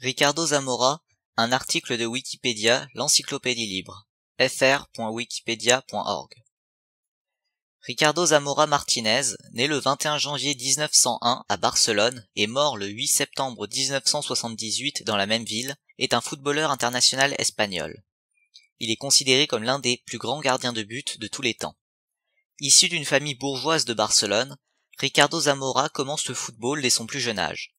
Ricardo Zamora, un article de Wikipédia, l'encyclopédie libre. fr.wikipedia.org Ricardo Zamora Martinez, né le 21 janvier 1901 à Barcelone et mort le 8 septembre 1978 dans la même ville, est un footballeur international espagnol. Il est considéré comme l'un des plus grands gardiens de but de tous les temps. Issu d'une famille bourgeoise de Barcelone, Ricardo Zamora commence le football dès son plus jeune âge.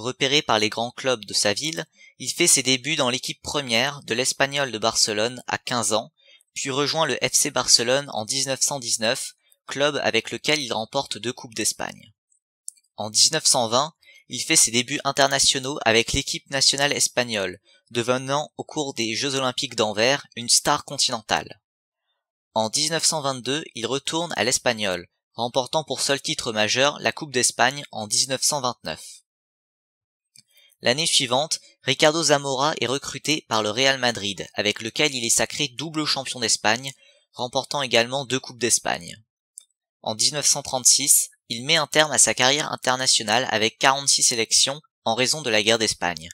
Repéré par les grands clubs de sa ville, il fait ses débuts dans l'équipe première de l'Espagnol de Barcelone à 15 ans, puis rejoint le FC Barcelone en 1919, club avec lequel il remporte deux Coupes d'Espagne. En 1920, il fait ses débuts internationaux avec l'équipe nationale espagnole, devenant au cours des Jeux olympiques d'Anvers une star continentale. En 1922, il retourne à l'Espagnol, remportant pour seul titre majeur la Coupe d'Espagne en 1929. L'année suivante, Ricardo Zamora est recruté par le Real Madrid, avec lequel il est sacré double champion d'Espagne, remportant également deux Coupes d'Espagne. En 1936, il met un terme à sa carrière internationale avec 46 sélections en raison de la guerre d'Espagne.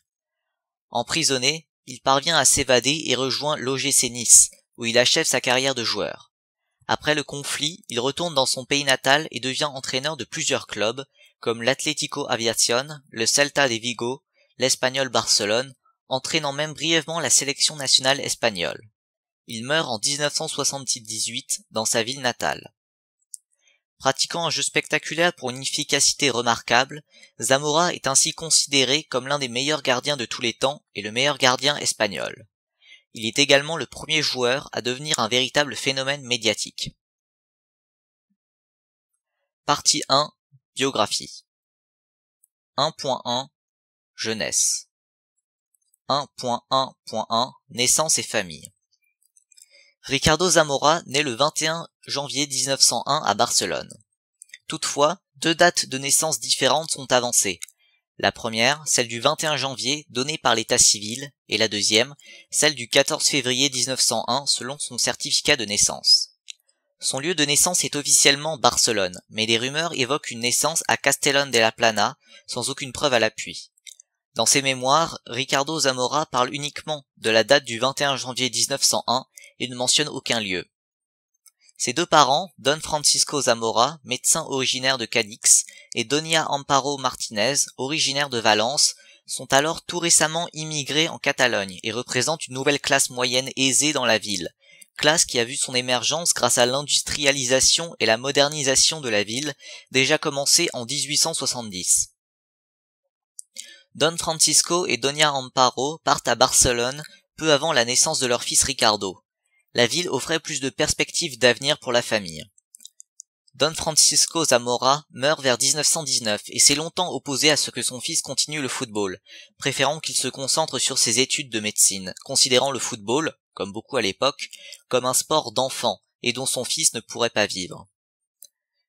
Emprisonné, il parvient à s'évader et rejoint l'OGC Nice, où il achève sa carrière de joueur. Après le conflit, il retourne dans son pays natal et devient entraîneur de plusieurs clubs, comme l'Atlético Aviación, le Celta de Vigo, l'Espagnol Barcelone, entraînant même brièvement la sélection nationale espagnole. Il meurt en 1978 dans sa ville natale. Pratiquant un jeu spectaculaire pour une efficacité remarquable, Zamora est ainsi considéré comme l'un des meilleurs gardiens de tous les temps et le meilleur gardien espagnol. Il est également le premier joueur à devenir un véritable phénomène médiatique. Partie 1 Biographie 1.1 jeunesse. 1.1.1 Naissance et famille. Ricardo Zamora naît le 21 janvier 1901 à Barcelone. Toutefois, deux dates de naissance différentes sont avancées. La première, celle du 21 janvier, donnée par l'état civil, et la deuxième, celle du 14 février 1901 selon son certificat de naissance. Son lieu de naissance est officiellement Barcelone, mais les rumeurs évoquent une naissance à Castellón de la Plana, sans aucune preuve à l'appui. Dans ses mémoires, Ricardo Zamora parle uniquement de la date du 21 janvier 1901 et ne mentionne aucun lieu. Ses deux parents, Don Francisco Zamora, médecin originaire de Cadix, et Donia Amparo Martinez, originaire de Valence, sont alors tout récemment immigrés en Catalogne et représentent une nouvelle classe moyenne aisée dans la ville, classe qui a vu son émergence grâce à l'industrialisation et la modernisation de la ville, déjà commencée en 1870. Don Francisco et Doña Amparo partent à Barcelone peu avant la naissance de leur fils Ricardo. La ville offrait plus de perspectives d'avenir pour la famille. Don Francisco Zamora meurt vers 1919 et s'est longtemps opposé à ce que son fils continue le football, préférant qu'il se concentre sur ses études de médecine, considérant le football, comme beaucoup à l'époque, comme un sport d'enfant et dont son fils ne pourrait pas vivre.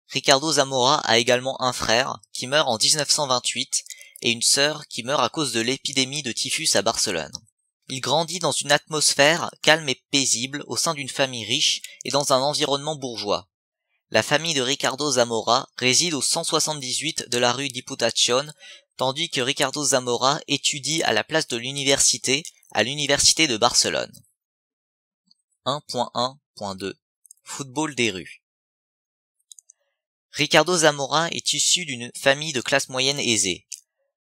Ricardo Zamora a également un frère qui meurt en 1928 et une sœur qui meurt à cause de l'épidémie de typhus à Barcelone. Il grandit dans une atmosphère calme et paisible au sein d'une famille riche et dans un environnement bourgeois. La famille de Ricardo Zamora réside au 178 de la rue Diputación, tandis que Ricardo Zamora étudie à la place de l'université à l'université de Barcelone. 1.1.2 Football des rues Ricardo Zamora est issu d'une famille de classe moyenne aisée.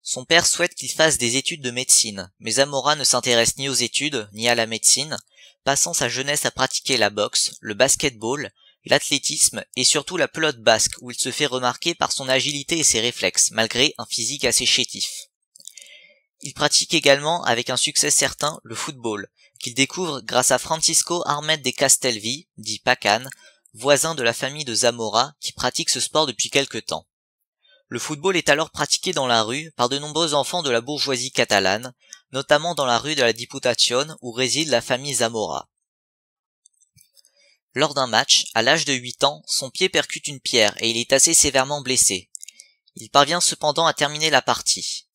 Son père souhaite qu'il fasse des études de médecine, mais Zamora ne s'intéresse ni aux études, ni à la médecine, passant sa jeunesse à pratiquer la boxe, le basketball, l'athlétisme et surtout la pelote basque où il se fait remarquer par son agilité et ses réflexes, malgré un physique assez chétif. Il pratique également avec un succès certain le football, qu'il découvre grâce à Francisco Armet de Castelvi, dit Pacan, voisin de la famille de Zamora, qui pratique ce sport depuis quelque temps. Le football est alors pratiqué dans la rue par de nombreux enfants de la bourgeoisie catalane, notamment dans la rue de la Diputación où réside la famille Zamora. Lors d'un match, à l'âge de 8 ans, son pied percute une pierre et il est assez sévèrement blessé. Il parvient cependant à terminer la partie.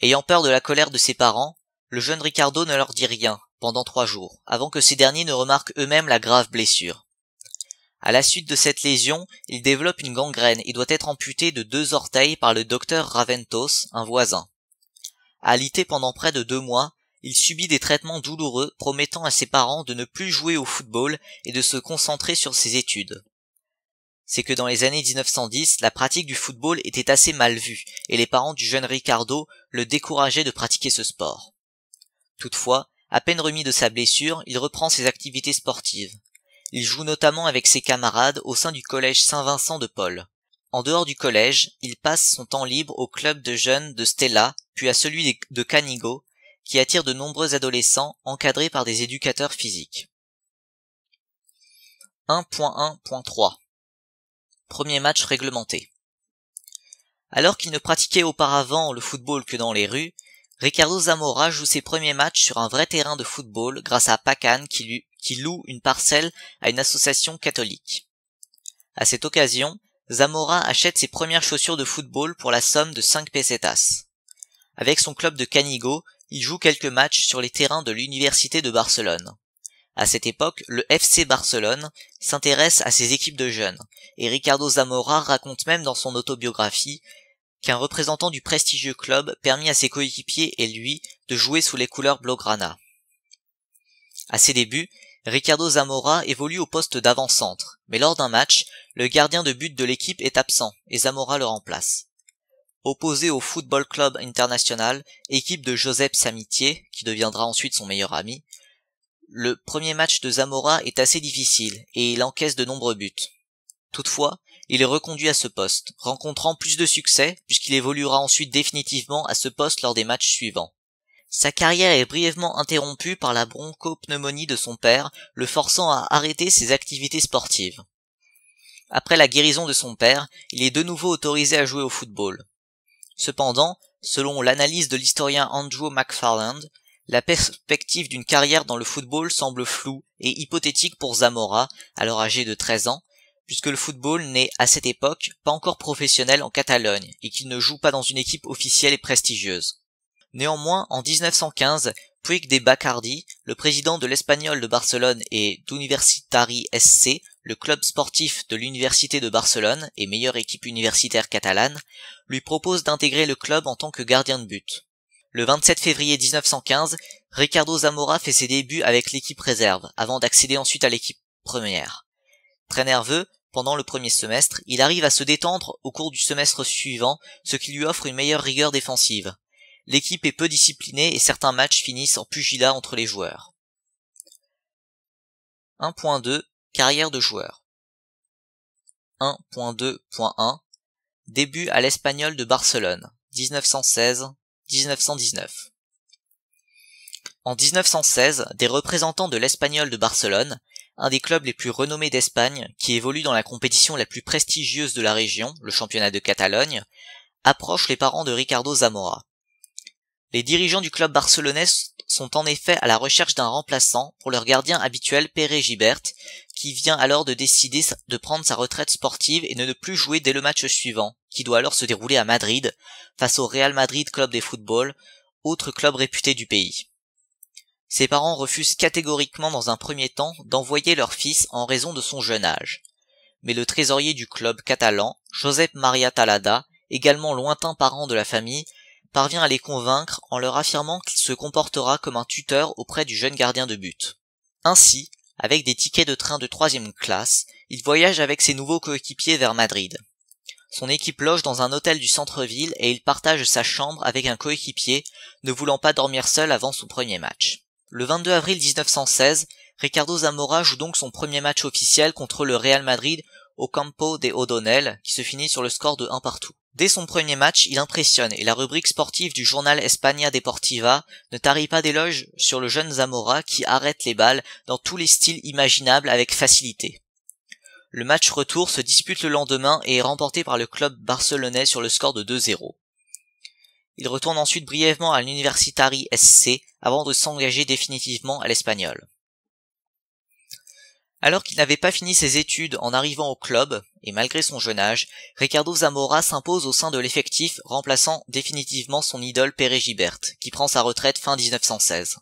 Ayant peur de la colère de ses parents, le jeune Ricardo ne leur dit rien pendant trois jours, avant que ces derniers ne remarquent eux-mêmes la grave blessure. À la suite de cette lésion, il développe une gangrène et doit être amputé de deux orteils par le docteur Raventos, un voisin. Alité pendant près de deux mois, il subit des traitements douloureux promettant à ses parents de ne plus jouer au football et de se concentrer sur ses études. C'est que dans les années 1910, la pratique du football était assez mal vue et les parents du jeune Ricardo le décourageaient de pratiquer ce sport. Toutefois, à peine remis de sa blessure, il reprend ses activités sportives. Il joue notamment avec ses camarades au sein du collège Saint-Vincent de Paul. En dehors du collège, il passe son temps libre au club de jeunes de Stella, puis à celui de Canigo, qui attire de nombreux adolescents encadrés par des éducateurs physiques. 1.1.3 Premier match réglementé. Alors qu'il ne pratiquait auparavant le football que dans les rues, Ricardo Zamora joue ses premiers matchs sur un vrai terrain de football grâce à Pacan qui lui qui loue une parcelle à une association catholique. À cette occasion, Zamora achète ses premières chaussures de football pour la somme de 5 pesetas. Avec son club de Canigo, il joue quelques matchs sur les terrains de l'Université de Barcelone. À cette époque, le FC Barcelone s'intéresse à ses équipes de jeunes, et Ricardo Zamora raconte même dans son autobiographie qu'un représentant du prestigieux club permit à ses coéquipiers et lui de jouer sous les couleurs Blaugrana. À ses débuts, Ricardo Zamora évolue au poste d'avant-centre, mais lors d'un match, le gardien de but de l'équipe est absent et Zamora le remplace. Opposé au Football Club International, équipe de Joseph Samitier, qui deviendra ensuite son meilleur ami, le premier match de Zamora est assez difficile et il encaisse de nombreux buts. Toutefois, il est reconduit à ce poste, rencontrant plus de succès puisqu'il évoluera ensuite définitivement à ce poste lors des matchs suivants. Sa carrière est brièvement interrompue par la bronchopneumonie de son père, le forçant à arrêter ses activités sportives. Après la guérison de son père, il est de nouveau autorisé à jouer au football. Cependant, selon l'analyse de l'historien Andrew McFarland, la perspective d'une carrière dans le football semble floue et hypothétique pour Zamora, alors âgé de 13 ans, puisque le football n'est, à cette époque, pas encore professionnel en Catalogne et qu'il ne joue pas dans une équipe officielle et prestigieuse. Néanmoins, en 1915, Puig de Bacardi, le président de l'Espagnol de Barcelone et d'Universitari SC, le club sportif de l'Université de Barcelone et meilleure équipe universitaire catalane, lui propose d'intégrer le club en tant que gardien de but. Le 27 février 1915, Ricardo Zamora fait ses débuts avec l'équipe réserve, avant d'accéder ensuite à l'équipe première. Très nerveux, pendant le premier semestre, il arrive à se détendre au cours du semestre suivant, ce qui lui offre une meilleure rigueur défensive l'équipe est peu disciplinée et certains matchs finissent en pugilat entre les joueurs. 1.2 Carrière de joueur 1.2.1 Début à l'Espagnol de Barcelone 1916-1919 En 1916, des représentants de l'Espagnol de Barcelone, un des clubs les plus renommés d'Espagne qui évolue dans la compétition la plus prestigieuse de la région, le championnat de Catalogne, approchent les parents de Ricardo Zamora. Les dirigeants du club barcelonais sont en effet à la recherche d'un remplaçant pour leur gardien habituel Pere Gibert, qui vient alors de décider de prendre sa retraite sportive et de ne plus jouer dès le match suivant, qui doit alors se dérouler à Madrid, face au Real Madrid Club des Football, autre club réputé du pays. Ses parents refusent catégoriquement dans un premier temps d'envoyer leur fils en raison de son jeune âge. Mais le trésorier du club catalan, Josep Maria Talada, également lointain parent de la famille, parvient à les convaincre en leur affirmant qu'il se comportera comme un tuteur auprès du jeune gardien de but. Ainsi, avec des tickets de train de troisième classe, il voyage avec ses nouveaux coéquipiers vers Madrid. Son équipe loge dans un hôtel du centre-ville et il partage sa chambre avec un coéquipier, ne voulant pas dormir seul avant son premier match. Le 22 avril 1916, Ricardo Zamora joue donc son premier match officiel contre le Real Madrid au Campo de O'Donnell, qui se finit sur le score de 1 partout. Dès son premier match, il impressionne et la rubrique sportive du journal España Deportiva ne tarit pas d'éloges sur le jeune Zamora qui arrête les balles dans tous les styles imaginables avec facilité. Le match retour se dispute le lendemain et est remporté par le club barcelonais sur le score de 2-0. Il retourne ensuite brièvement à l'Universitari SC avant de s'engager définitivement à l'Espagnol. Alors qu'il n'avait pas fini ses études en arrivant au club, et malgré son jeune âge, Ricardo Zamora s'impose au sein de l'effectif, remplaçant définitivement son idole Pere Gibert, qui prend sa retraite fin 1916.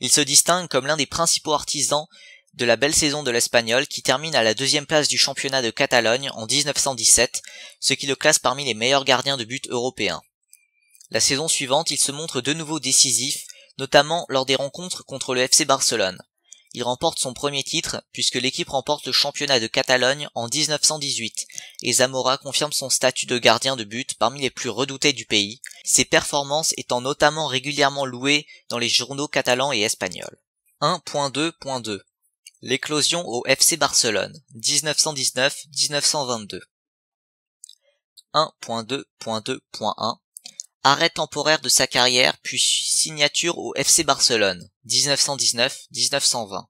Il se distingue comme l'un des principaux artisans de la belle saison de l'Espagnol qui termine à la deuxième place du championnat de Catalogne en 1917, ce qui le classe parmi les meilleurs gardiens de but européens. La saison suivante, il se montre de nouveau décisif, notamment lors des rencontres contre le FC Barcelone il remporte son premier titre puisque l'équipe remporte le championnat de Catalogne en 1918 et Zamora confirme son statut de gardien de but parmi les plus redoutés du pays, ses performances étant notamment régulièrement louées dans les journaux catalans et espagnols. 1.2.2 L'éclosion au FC Barcelone 1919-1922 1.2.2.1 Arrêt temporaire de sa carrière puis signature au FC Barcelone 1919-1920.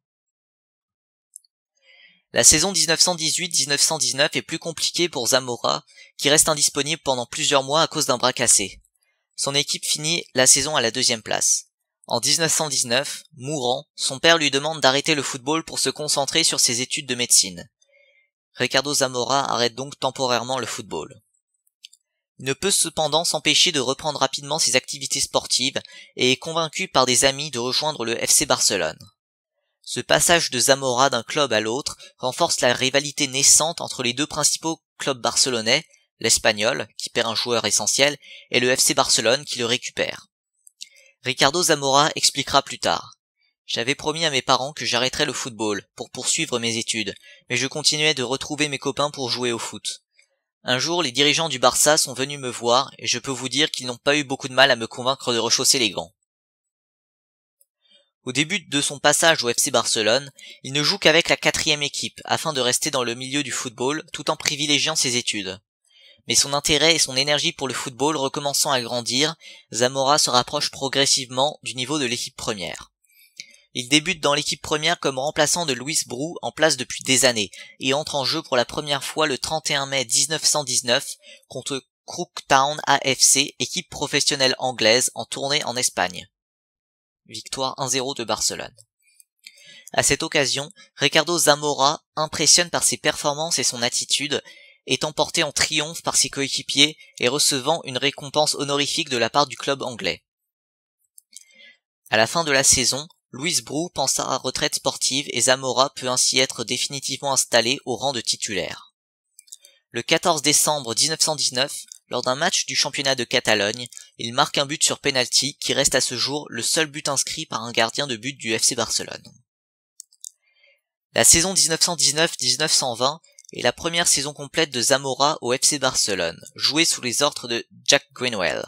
La saison 1918-1919 est plus compliquée pour Zamora, qui reste indisponible pendant plusieurs mois à cause d'un bras cassé. Son équipe finit la saison à la deuxième place. En 1919, mourant, son père lui demande d'arrêter le football pour se concentrer sur ses études de médecine. Ricardo Zamora arrête donc temporairement le football ne peut cependant s'empêcher de reprendre rapidement ses activités sportives et est convaincu par des amis de rejoindre le FC Barcelone. Ce passage de Zamora d'un club à l'autre renforce la rivalité naissante entre les deux principaux clubs barcelonais, l'Espagnol, qui perd un joueur essentiel, et le FC Barcelone qui le récupère. Ricardo Zamora expliquera plus tard. J'avais promis à mes parents que j'arrêterais le football pour poursuivre mes études, mais je continuais de retrouver mes copains pour jouer au foot. Un jour, les dirigeants du Barça sont venus me voir et je peux vous dire qu'ils n'ont pas eu beaucoup de mal à me convaincre de rechausser les gants. Au début de son passage au FC Barcelone, il ne joue qu'avec la quatrième équipe afin de rester dans le milieu du football tout en privilégiant ses études. Mais son intérêt et son énergie pour le football recommençant à grandir, Zamora se rapproche progressivement du niveau de l'équipe première. Il débute dans l'équipe première comme remplaçant de Louis Brou en place depuis des années et entre en jeu pour la première fois le 31 mai 1919 contre Crooktown AFC, équipe professionnelle anglaise en tournée en Espagne. Victoire 1-0 de Barcelone. À cette occasion, Ricardo Zamora impressionne par ses performances et son attitude, est emporté en triomphe par ses coéquipiers et recevant une récompense honorifique de la part du club anglais. À la fin de la saison, Louis Brou pense à retraite sportive et Zamora peut ainsi être définitivement installé au rang de titulaire. Le 14 décembre 1919, lors d'un match du championnat de Catalogne, il marque un but sur penalty qui reste à ce jour le seul but inscrit par un gardien de but du FC Barcelone. La saison 1919-1920 est la première saison complète de Zamora au FC Barcelone, jouée sous les ordres de Jack Greenwell.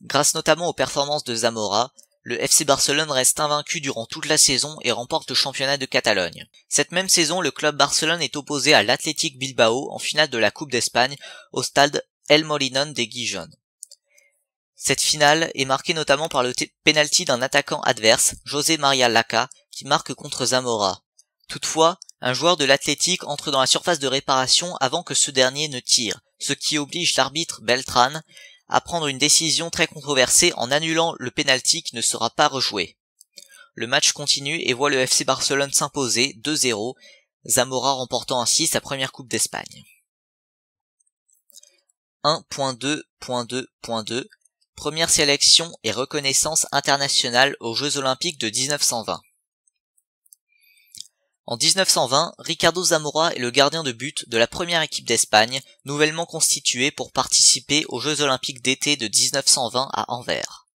Grâce notamment aux performances de Zamora, le FC Barcelone reste invaincu durant toute la saison et remporte le championnat de Catalogne. Cette même saison, le club Barcelone est opposé à l'Athletic Bilbao en finale de la Coupe d'Espagne au stade El Molinón de Gijón. Cette finale est marquée notamment par le penalty d'un attaquant adverse, José Maria Laca, qui marque contre Zamora. Toutefois, un joueur de l'Athletic entre dans la surface de réparation avant que ce dernier ne tire, ce qui oblige l'arbitre Beltran à prendre une décision très controversée en annulant le pénalty qui ne sera pas rejoué. Le match continue et voit le FC Barcelone s'imposer 2-0, Zamora remportant ainsi sa première Coupe d'Espagne. 1.2.2.2 Première sélection et reconnaissance internationale aux Jeux Olympiques de 1920. En 1920, Ricardo Zamora est le gardien de but de la première équipe d'Espagne, nouvellement constituée pour participer aux Jeux olympiques d'été de 1920 à Anvers.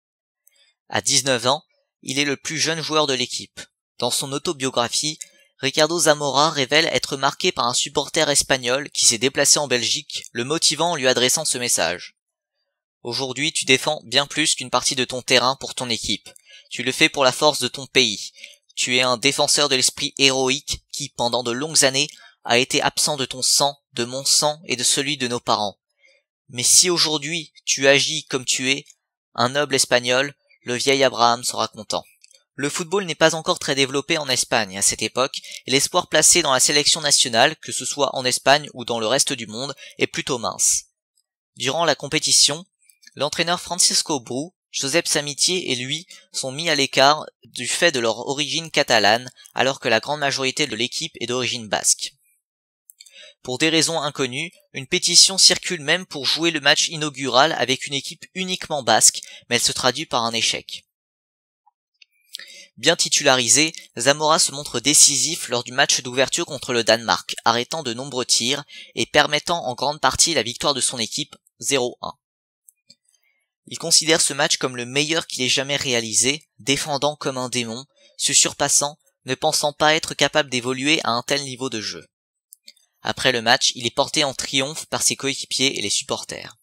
À 19 ans, il est le plus jeune joueur de l'équipe. Dans son autobiographie, Ricardo Zamora révèle être marqué par un supporter espagnol qui s'est déplacé en Belgique, le motivant en lui adressant ce message. Aujourd'hui, tu défends bien plus qu'une partie de ton terrain pour ton équipe. Tu le fais pour la force de ton pays. Tu es un défenseur de l'esprit héroïque qui, pendant de longues années, a été absent de ton sang, de mon sang et de celui de nos parents. Mais si aujourd'hui tu agis comme tu es, un noble espagnol, le vieil Abraham sera content. Le football n'est pas encore très développé en Espagne à cette époque, et l'espoir placé dans la sélection nationale, que ce soit en Espagne ou dans le reste du monde, est plutôt mince. Durant la compétition, l'entraîneur Francisco Joseph Samitier et lui sont mis à l'écart du fait de leur origine catalane, alors que la grande majorité de l'équipe est d'origine basque. Pour des raisons inconnues, une pétition circule même pour jouer le match inaugural avec une équipe uniquement basque, mais elle se traduit par un échec. Bien titularisé, Zamora se montre décisif lors du match d'ouverture contre le Danemark, arrêtant de nombreux tirs et permettant en grande partie la victoire de son équipe 0-1. Il considère ce match comme le meilleur qu'il ait jamais réalisé, défendant comme un démon, se surpassant, ne pensant pas être capable d'évoluer à un tel niveau de jeu. Après le match, il est porté en triomphe par ses coéquipiers et les supporters.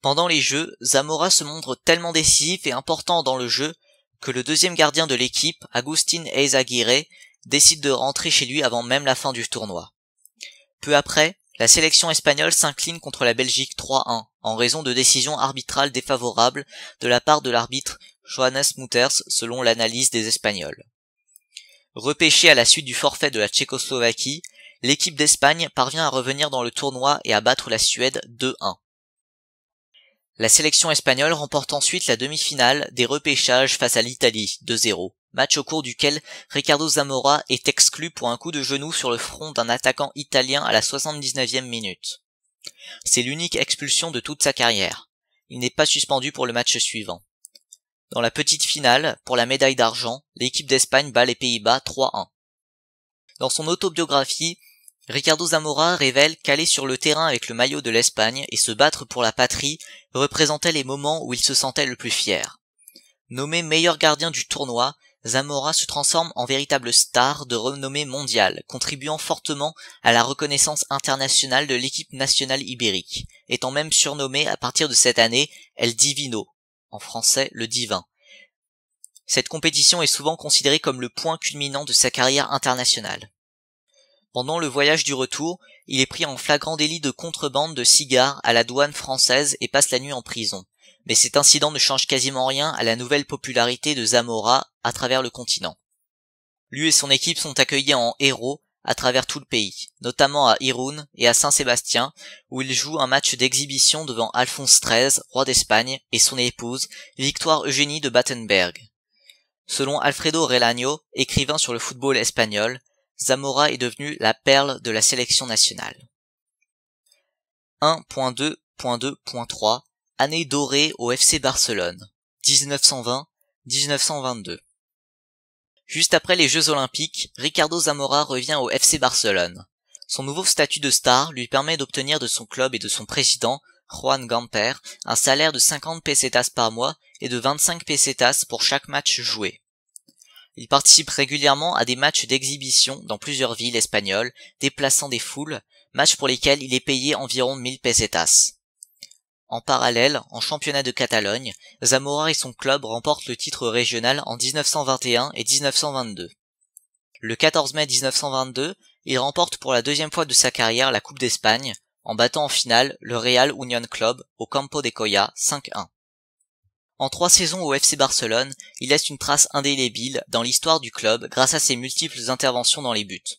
Pendant les jeux, Zamora se montre tellement décisif et important dans le jeu que le deuxième gardien de l'équipe, Agustin Eizaguirre, décide de rentrer chez lui avant même la fin du tournoi. Peu après, la sélection espagnole s'incline contre la Belgique 3-1 en raison de décisions arbitrales défavorables de la part de l'arbitre Johannes Mutters selon l'analyse des Espagnols. Repêchée à la suite du forfait de la Tchécoslovaquie, l'équipe d'Espagne parvient à revenir dans le tournoi et à battre la Suède 2-1. La sélection espagnole remporte ensuite la demi-finale des repêchages face à l'Italie 2-0 match au cours duquel Ricardo Zamora est exclu pour un coup de genou sur le front d'un attaquant italien à la 79e minute. C'est l'unique expulsion de toute sa carrière. Il n'est pas suspendu pour le match suivant. Dans la petite finale, pour la médaille d'argent, l'équipe d'Espagne bat les Pays-Bas 3-1. Dans son autobiographie, Ricardo Zamora révèle qu'aller sur le terrain avec le maillot de l'Espagne et se battre pour la patrie représentait les moments où il se sentait le plus fier. Nommé meilleur gardien du tournoi, Zamora se transforme en véritable star de renommée mondiale, contribuant fortement à la reconnaissance internationale de l'équipe nationale ibérique, étant même surnommée à partir de cette année El Divino, en français le divin. Cette compétition est souvent considérée comme le point culminant de sa carrière internationale. Pendant le voyage du retour, il est pris en flagrant délit de contrebande de cigares à la douane française et passe la nuit en prison. Mais cet incident ne change quasiment rien à la nouvelle popularité de Zamora à travers le continent. Lui et son équipe sont accueillis en héros à travers tout le pays, notamment à Irun et à Saint-Sébastien, où il joue un match d'exhibition devant Alphonse XIII, roi d'Espagne, et son épouse, Victoire Eugénie de Battenberg. Selon Alfredo Relagno, écrivain sur le football espagnol, Zamora est devenu la perle de la sélection nationale. 1.2.2.3 Année dorée au FC Barcelone, 1920-1922. Juste après les Jeux Olympiques, Ricardo Zamora revient au FC Barcelone. Son nouveau statut de star lui permet d'obtenir de son club et de son président, Juan Gamper, un salaire de 50 pesetas par mois et de 25 pesetas pour chaque match joué. Il participe régulièrement à des matchs d'exhibition dans plusieurs villes espagnoles, déplaçant des foules, matchs pour lesquels il est payé environ 1000 pesetas. En parallèle, en championnat de Catalogne, Zamora et son club remportent le titre régional en 1921 et 1922. Le 14 mai 1922, il remporte pour la deuxième fois de sa carrière la Coupe d'Espagne, en battant en finale le Real Union Club au Campo de Coya 5-1. En trois saisons au FC Barcelone, il laisse une trace indélébile dans l'histoire du club grâce à ses multiples interventions dans les buts.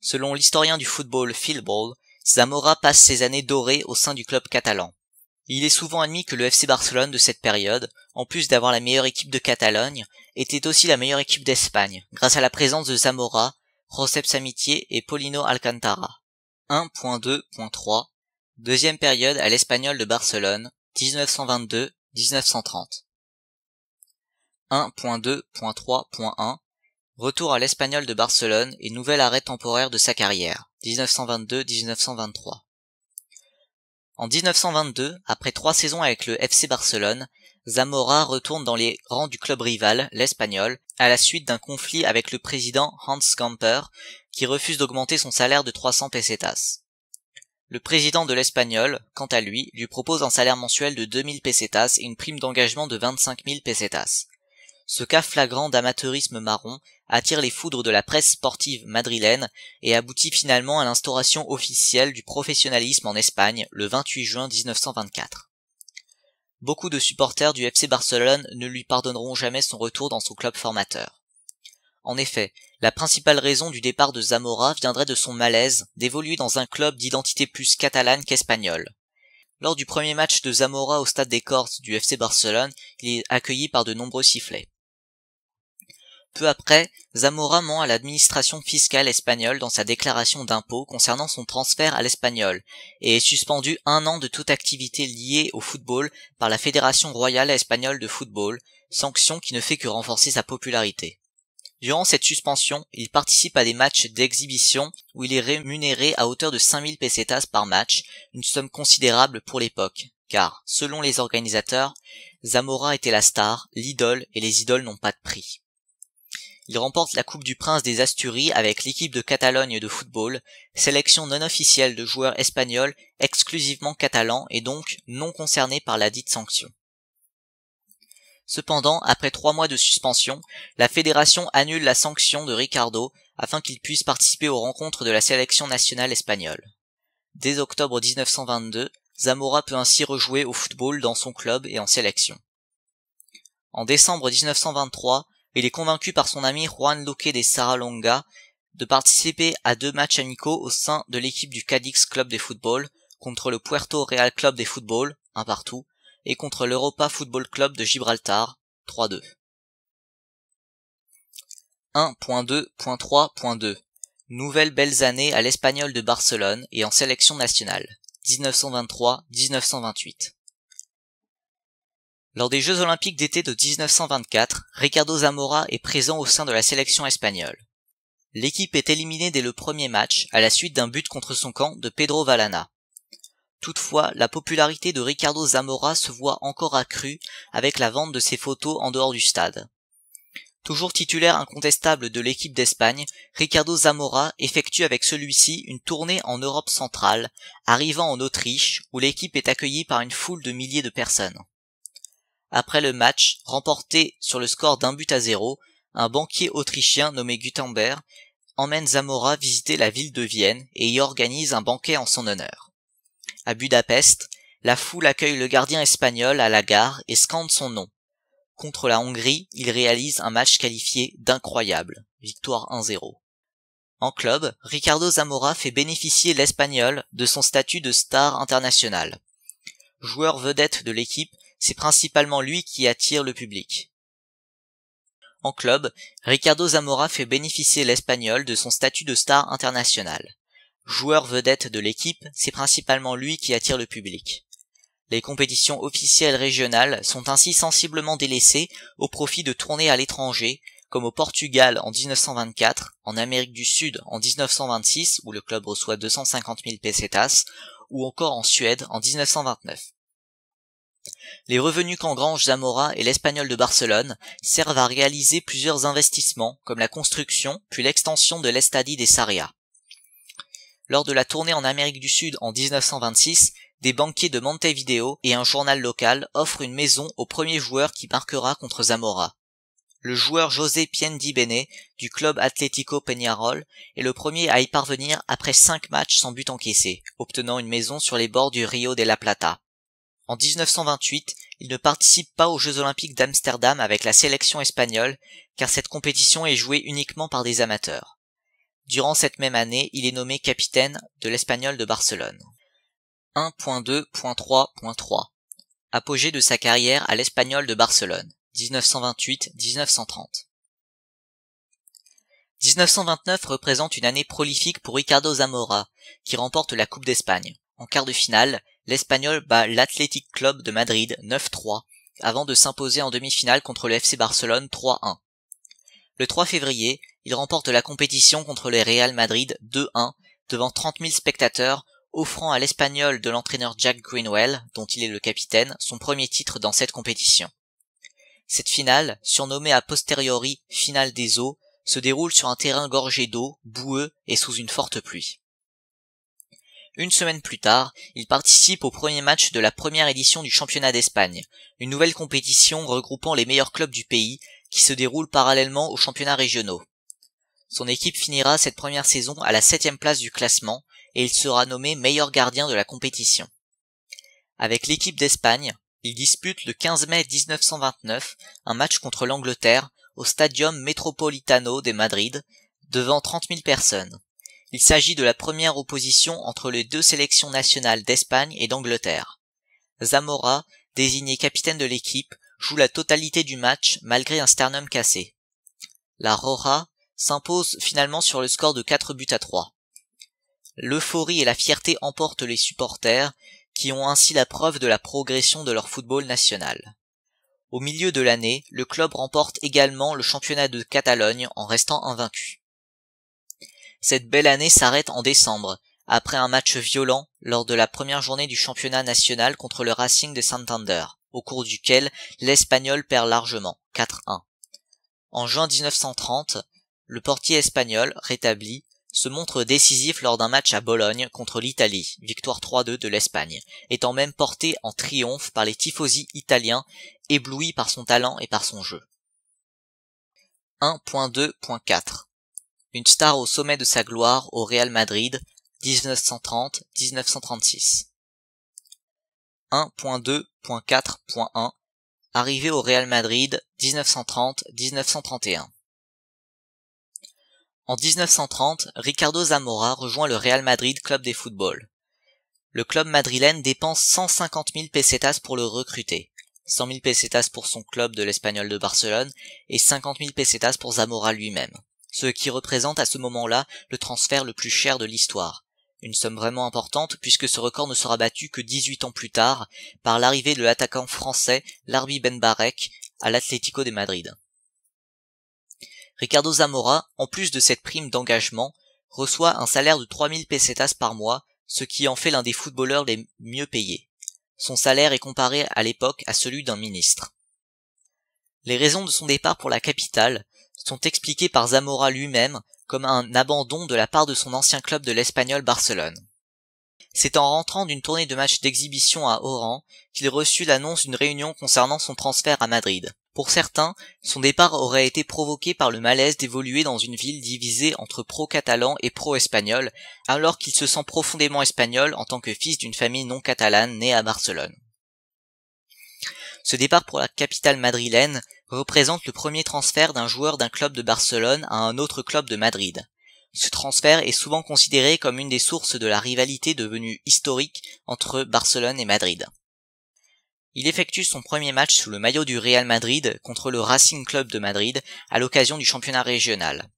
Selon l'historien du football Phil Ball, Zamora passe ses années dorées au sein du club catalan il est souvent admis que le FC Barcelone de cette période, en plus d'avoir la meilleure équipe de Catalogne, était aussi la meilleure équipe d'Espagne, grâce à la présence de Zamora, Josep Samitier et Paulino Alcantara. 1.2.3 Deuxième période à l'Espagnol de Barcelone, 1922-1930. 1.2.3.1 Retour à l'Espagnol de Barcelone et nouvel arrêt temporaire de sa carrière, 1922-1923. En 1922, après trois saisons avec le FC Barcelone, Zamora retourne dans les rangs du club rival, l'Espagnol, à la suite d'un conflit avec le président Hans Kamper, qui refuse d'augmenter son salaire de 300 pesetas. Le président de l'Espagnol, quant à lui, lui propose un salaire mensuel de 2000 pesetas et une prime d'engagement de 25 000 pesetas. Ce cas flagrant d'amateurisme marron attire les foudres de la presse sportive madrilène et aboutit finalement à l'instauration officielle du professionnalisme en Espagne le 28 juin 1924. Beaucoup de supporters du FC Barcelone ne lui pardonneront jamais son retour dans son club formateur. En effet, la principale raison du départ de Zamora viendrait de son malaise d'évoluer dans un club d'identité plus catalane qu'espagnole. Lors du premier match de Zamora au stade des Cortes du FC Barcelone, il est accueilli par de nombreux sifflets. Peu après, Zamora ment à l'administration fiscale espagnole dans sa déclaration d'impôt concernant son transfert à l'espagnol et est suspendu un an de toute activité liée au football par la Fédération royale espagnole de football, sanction qui ne fait que renforcer sa popularité. Durant cette suspension, il participe à des matchs d'exhibition où il est rémunéré à hauteur de 5000 pesetas par match, une somme considérable pour l'époque, car, selon les organisateurs, Zamora était la star, l'idole et les idoles n'ont pas de prix. Il remporte la Coupe du Prince des Asturies avec l'équipe de Catalogne de football, sélection non officielle de joueurs espagnols exclusivement catalans et donc non concernés par la dite sanction. Cependant, après trois mois de suspension, la fédération annule la sanction de Ricardo afin qu'il puisse participer aux rencontres de la sélection nationale espagnole. Dès octobre 1922, Zamora peut ainsi rejouer au football dans son club et en sélection. En décembre 1923, il est convaincu par son ami Juan Luque de Saralonga de participer à deux matchs amicaux au sein de l'équipe du Cadix Club de Football contre le Puerto Real Club de Football, un partout, et contre l'Europa Football Club de Gibraltar, 3-2. 1.2.3.2 Nouvelles belles années à l'Espagnol de Barcelone et en sélection nationale, 1923-1928. Lors des Jeux olympiques d'été de 1924, Ricardo Zamora est présent au sein de la sélection espagnole. L'équipe est éliminée dès le premier match à la suite d'un but contre son camp de Pedro Valana. Toutefois, la popularité de Ricardo Zamora se voit encore accrue avec la vente de ses photos en dehors du stade. Toujours titulaire incontestable de l'équipe d'Espagne, Ricardo Zamora effectue avec celui-ci une tournée en Europe centrale, arrivant en Autriche où l'équipe est accueillie par une foule de milliers de personnes. Après le match, remporté sur le score d'un but à zéro, un banquier autrichien nommé Gutenberg emmène Zamora visiter la ville de Vienne et y organise un banquet en son honneur. À Budapest, la foule accueille le gardien espagnol à la gare et scande son nom. Contre la Hongrie, il réalise un match qualifié d'incroyable, victoire 1-0. En club, Ricardo Zamora fait bénéficier l'Espagnol de son statut de star international. Joueur vedette de l'équipe, c'est principalement lui qui attire le public. En club, Ricardo Zamora fait bénéficier l'Espagnol de son statut de star international. Joueur vedette de l'équipe, c'est principalement lui qui attire le public. Les compétitions officielles régionales sont ainsi sensiblement délaissées au profit de tournées à l'étranger, comme au Portugal en 1924, en Amérique du Sud en 1926 où le club reçoit 250 000 pesetas, ou encore en Suède en 1929. Les revenus qu'engrange Zamora et l'Espagnol de Barcelone servent à réaliser plusieurs investissements comme la construction puis l'extension de l'Estadi des Saria. Lors de la tournée en Amérique du Sud en 1926, des banquiers de Montevideo et un journal local offrent une maison au premier joueur qui marquera contre Zamora. Le joueur José Piendi Bene du club Atlético Peñarol est le premier à y parvenir après cinq matchs sans but encaissé, obtenant une maison sur les bords du Rio de la Plata. En 1928, il ne participe pas aux Jeux olympiques d'Amsterdam avec la sélection espagnole, car cette compétition est jouée uniquement par des amateurs. Durant cette même année, il est nommé capitaine de l'Espagnol de Barcelone. 1.2.3.3 Apogée de sa carrière à l'Espagnol de Barcelone, 1928-1930. 1929 représente une année prolifique pour Ricardo Zamora, qui remporte la Coupe d'Espagne. En quart de finale, l'Espagnol bat l'Athletic Club de Madrid 9-3 avant de s'imposer en demi-finale contre le FC Barcelone 3-1. Le 3 février, il remporte la compétition contre le Real Madrid 2-1 devant 30 000 spectateurs, offrant à l'Espagnol de l'entraîneur Jack Greenwell, dont il est le capitaine, son premier titre dans cette compétition. Cette finale, surnommée a posteriori finale des eaux, se déroule sur un terrain gorgé d'eau, boueux et sous une forte pluie. Une semaine plus tard, il participe au premier match de la première édition du championnat d'Espagne, une nouvelle compétition regroupant les meilleurs clubs du pays qui se déroule parallèlement aux championnats régionaux. Son équipe finira cette première saison à la septième place du classement et il sera nommé meilleur gardien de la compétition. Avec l'équipe d'Espagne, il dispute le 15 mai 1929 un match contre l'Angleterre au Stadium Metropolitano de Madrid devant 30 000 personnes. Il s'agit de la première opposition entre les deux sélections nationales d'Espagne et d'Angleterre. Zamora, désigné capitaine de l'équipe, joue la totalité du match malgré un sternum cassé. La Rora s'impose finalement sur le score de 4 buts à 3. L'euphorie et la fierté emportent les supporters qui ont ainsi la preuve de la progression de leur football national. Au milieu de l'année, le club remporte également le championnat de Catalogne en restant invaincu. Cette belle année s'arrête en décembre, après un match violent lors de la première journée du championnat national contre le Racing de Santander, au cours duquel l'Espagnol perd largement, 4-1. En juin 1930, le portier espagnol, rétabli, se montre décisif lors d'un match à Bologne contre l'Italie, victoire 3-2 de l'Espagne, étant même porté en triomphe par les tifosi italiens, éblouis par son talent et par son jeu. 1.2.4 une star au sommet de sa gloire au Real Madrid 1930-1936. 1.2.4.1 Arrivé au Real Madrid 1930-1931. En 1930, Ricardo Zamora rejoint le Real Madrid Club des Football. Le club madrilène dépense 150 000 pesetas pour le recruter, 100 000 pesetas pour son club de l'Espagnol de Barcelone et 50 000 pesetas pour Zamora lui-même ce qui représente à ce moment-là le transfert le plus cher de l'histoire. Une somme vraiment importante puisque ce record ne sera battu que 18 ans plus tard par l'arrivée de l'attaquant français Larbi Ben Barek à l'Atlético de Madrid. Ricardo Zamora, en plus de cette prime d'engagement, reçoit un salaire de 3000 pesetas par mois, ce qui en fait l'un des footballeurs les mieux payés. Son salaire est comparé à l'époque à celui d'un ministre. Les raisons de son départ pour la capitale sont expliqués par Zamora lui-même comme un abandon de la part de son ancien club de l'Espagnol Barcelone. C'est en rentrant d'une tournée de matchs d'exhibition à Oran qu'il reçut l'annonce d'une réunion concernant son transfert à Madrid. Pour certains, son départ aurait été provoqué par le malaise d'évoluer dans une ville divisée entre pro-catalan et pro-espagnol, alors qu'il se sent profondément espagnol en tant que fils d'une famille non catalane née à Barcelone. Ce départ pour la capitale madrilène représente le premier transfert d'un joueur d'un club de Barcelone à un autre club de Madrid. Ce transfert est souvent considéré comme une des sources de la rivalité devenue historique entre Barcelone et Madrid. Il effectue son premier match sous le maillot du Real Madrid contre le Racing Club de Madrid à l'occasion du championnat régional.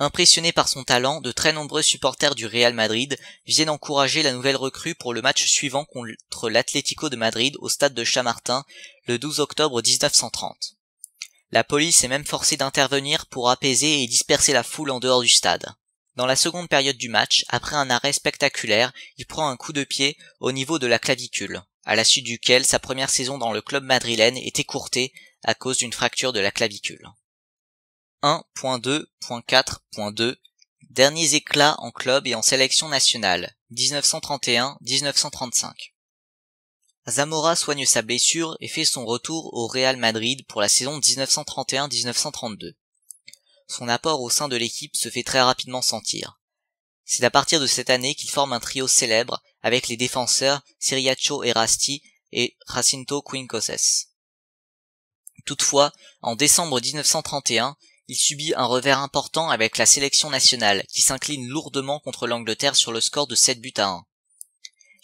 Impressionné par son talent, de très nombreux supporters du Real Madrid viennent encourager la nouvelle recrue pour le match suivant contre l'Atlético de Madrid au stade de Chamartin le 12 octobre 1930. La police est même forcée d'intervenir pour apaiser et disperser la foule en dehors du stade. Dans la seconde période du match, après un arrêt spectaculaire, il prend un coup de pied au niveau de la clavicule, à la suite duquel sa première saison dans le club madrilène est écourtée à cause d'une fracture de la clavicule. 1.2.4.2 Derniers éclats en club et en sélection nationale 1931-1935. Zamora soigne sa blessure et fait son retour au Real Madrid pour la saison 1931-1932. Son apport au sein de l'équipe se fait très rapidement sentir. C'est à partir de cette année qu'il forme un trio célèbre avec les défenseurs Siriacho Erasti et Jacinto Quincoses. Toutefois, en décembre 1931, il subit un revers important avec la sélection nationale, qui s'incline lourdement contre l'Angleterre sur le score de 7 buts à 1.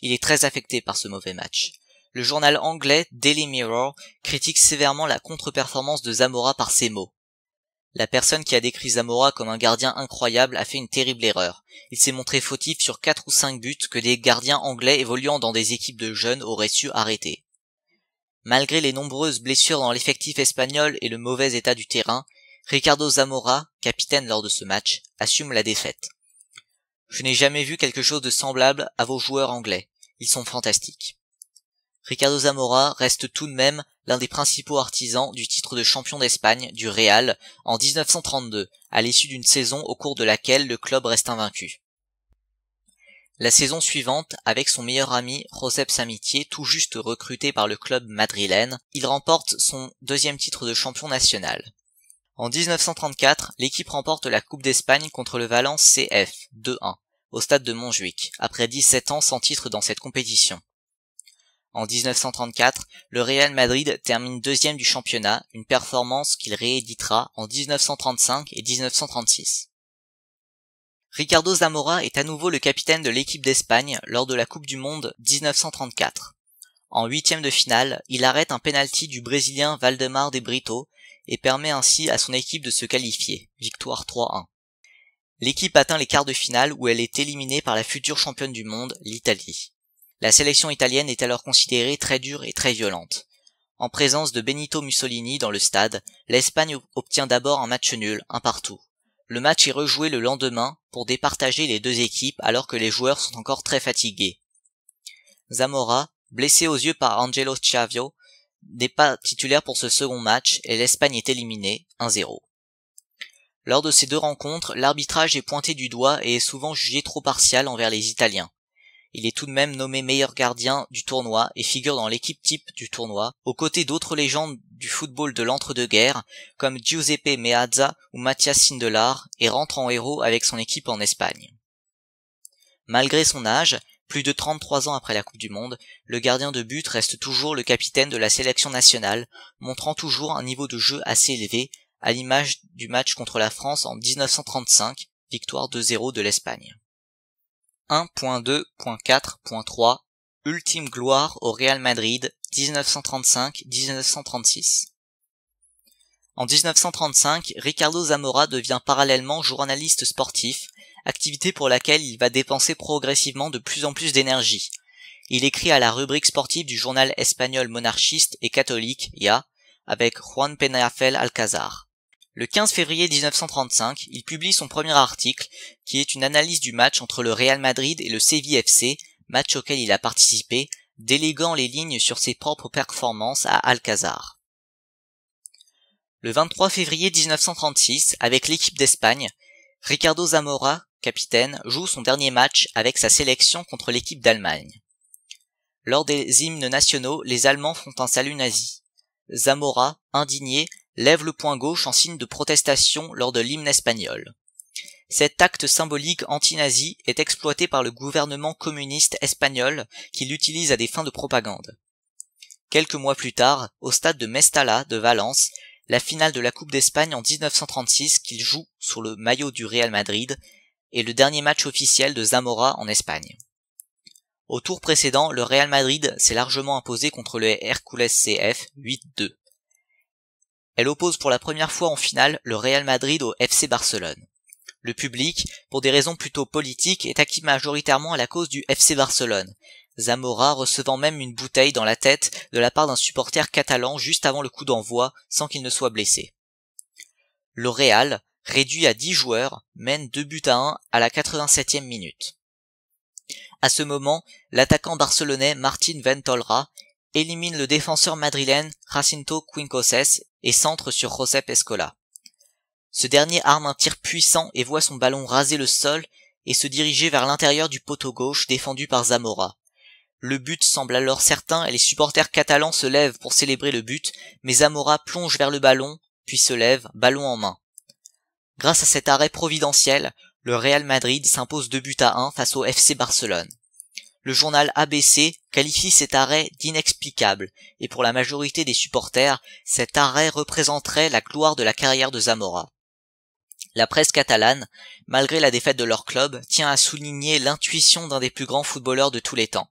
Il est très affecté par ce mauvais match. Le journal anglais Daily Mirror critique sévèrement la contre-performance de Zamora par ces mots. La personne qui a décrit Zamora comme un gardien incroyable a fait une terrible erreur. Il s'est montré fautif sur 4 ou 5 buts que des gardiens anglais évoluant dans des équipes de jeunes auraient su arrêter. Malgré les nombreuses blessures dans l'effectif espagnol et le mauvais état du terrain, Ricardo Zamora, capitaine lors de ce match, assume la défaite. Je n'ai jamais vu quelque chose de semblable à vos joueurs anglais. Ils sont fantastiques. Ricardo Zamora reste tout de même l'un des principaux artisans du titre de champion d'Espagne du Real en 1932, à l'issue d'une saison au cours de laquelle le club reste invaincu. La saison suivante, avec son meilleur ami Josep Samitier, tout juste recruté par le club madrilène, il remporte son deuxième titre de champion national. En 1934, l'équipe remporte la Coupe d'Espagne contre le Valence CF 2-1 au stade de Montjuic, après 17 ans sans titre dans cette compétition. En 1934, le Real Madrid termine deuxième du championnat, une performance qu'il rééditera en 1935 et 1936. Ricardo Zamora est à nouveau le capitaine de l'équipe d'Espagne lors de la Coupe du Monde 1934. En huitième de finale, il arrête un penalty du Brésilien Valdemar de Brito et permet ainsi à son équipe de se qualifier, victoire 3-1. L'équipe atteint les quarts de finale où elle est éliminée par la future championne du monde, l'Italie. La sélection italienne est alors considérée très dure et très violente. En présence de Benito Mussolini dans le stade, l'Espagne obtient d'abord un match nul, un partout. Le match est rejoué le lendemain pour départager les deux équipes alors que les joueurs sont encore très fatigués. Zamora, blessé aux yeux par Angelo Chavio, n'est pas titulaire pour ce second match et l'Espagne est éliminée 1-0. Lors de ces deux rencontres, l'arbitrage est pointé du doigt et est souvent jugé trop partial envers les Italiens. Il est tout de même nommé meilleur gardien du tournoi et figure dans l'équipe type du tournoi, aux côtés d'autres légendes du football de l'entre-deux-guerres, comme Giuseppe Meazza ou Mathias Sindelar, et rentre en héros avec son équipe en Espagne. Malgré son âge, plus de 33 ans après la Coupe du Monde, le gardien de but reste toujours le capitaine de la sélection nationale, montrant toujours un niveau de jeu assez élevé, à l'image du match contre la France en 1935, victoire 2-0 de l'Espagne. 1.2.4.3 Ultime gloire au Real Madrid 1935-1936. En 1935, Ricardo Zamora devient parallèlement journaliste sportif activité pour laquelle il va dépenser progressivement de plus en plus d'énergie. Il écrit à la rubrique sportive du journal espagnol monarchiste et catholique IA avec Juan Penafel Alcazar. Le 15 février 1935, il publie son premier article, qui est une analyse du match entre le Real Madrid et le CVFC, match auquel il a participé, déléguant les lignes sur ses propres performances à Alcazar. Le 23 février 1936, avec l'équipe d'Espagne, Ricardo Zamora capitaine, joue son dernier match avec sa sélection contre l'équipe d'Allemagne. Lors des hymnes nationaux, les Allemands font un salut nazi. Zamora, indigné, lève le poing gauche en signe de protestation lors de l'hymne espagnol. Cet acte symbolique anti-nazi est exploité par le gouvernement communiste espagnol qui l'utilise à des fins de propagande. Quelques mois plus tard, au stade de Mestalla de Valence, la finale de la Coupe d'Espagne en 1936 qu'il joue sur le maillot du Real Madrid et le dernier match officiel de Zamora en Espagne. Au tour précédent, le Real Madrid s'est largement imposé contre le Hercules CF 8-2. Elle oppose pour la première fois en finale le Real Madrid au FC Barcelone. Le public, pour des raisons plutôt politiques, est acquis majoritairement à la cause du FC Barcelone, Zamora recevant même une bouteille dans la tête de la part d'un supporter catalan juste avant le coup d'envoi sans qu'il ne soit blessé. Le Real, réduit à 10 joueurs, mène 2 buts à 1 à la 87e minute. À ce moment, l'attaquant barcelonais Martin Ventolra élimine le défenseur madrilène Jacinto Quincoses et centre sur Josep Escola. Ce dernier arme un tir puissant et voit son ballon raser le sol et se diriger vers l'intérieur du poteau gauche défendu par Zamora. Le but semble alors certain et les supporters catalans se lèvent pour célébrer le but, mais Zamora plonge vers le ballon, puis se lève, ballon en main. Grâce à cet arrêt providentiel, le Real Madrid s'impose 2 buts à 1 face au FC Barcelone. Le journal ABC qualifie cet arrêt d'inexplicable, et pour la majorité des supporters, cet arrêt représenterait la gloire de la carrière de Zamora. La presse catalane, malgré la défaite de leur club, tient à souligner l'intuition d'un des plus grands footballeurs de tous les temps.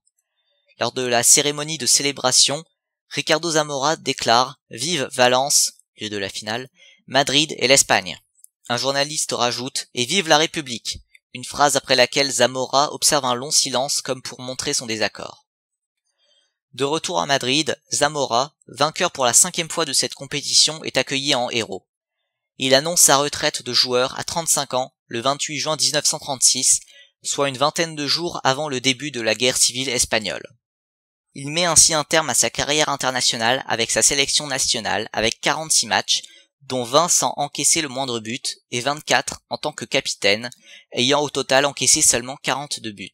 Lors de la cérémonie de célébration, Ricardo Zamora déclare Vive Valence, lieu de la finale, Madrid et l'Espagne. Un journaliste rajoute Et vive la République une phrase après laquelle Zamora observe un long silence comme pour montrer son désaccord. De retour à Madrid, Zamora, vainqueur pour la cinquième fois de cette compétition, est accueilli en héros. Il annonce sa retraite de joueur à 35 ans, le 28 juin 1936, soit une vingtaine de jours avant le début de la guerre civile espagnole. Il met ainsi un terme à sa carrière internationale avec sa sélection nationale, avec 46 matchs, dont 20 sans encaisser le moindre but et 24 en tant que capitaine, ayant au total encaissé seulement 42 buts.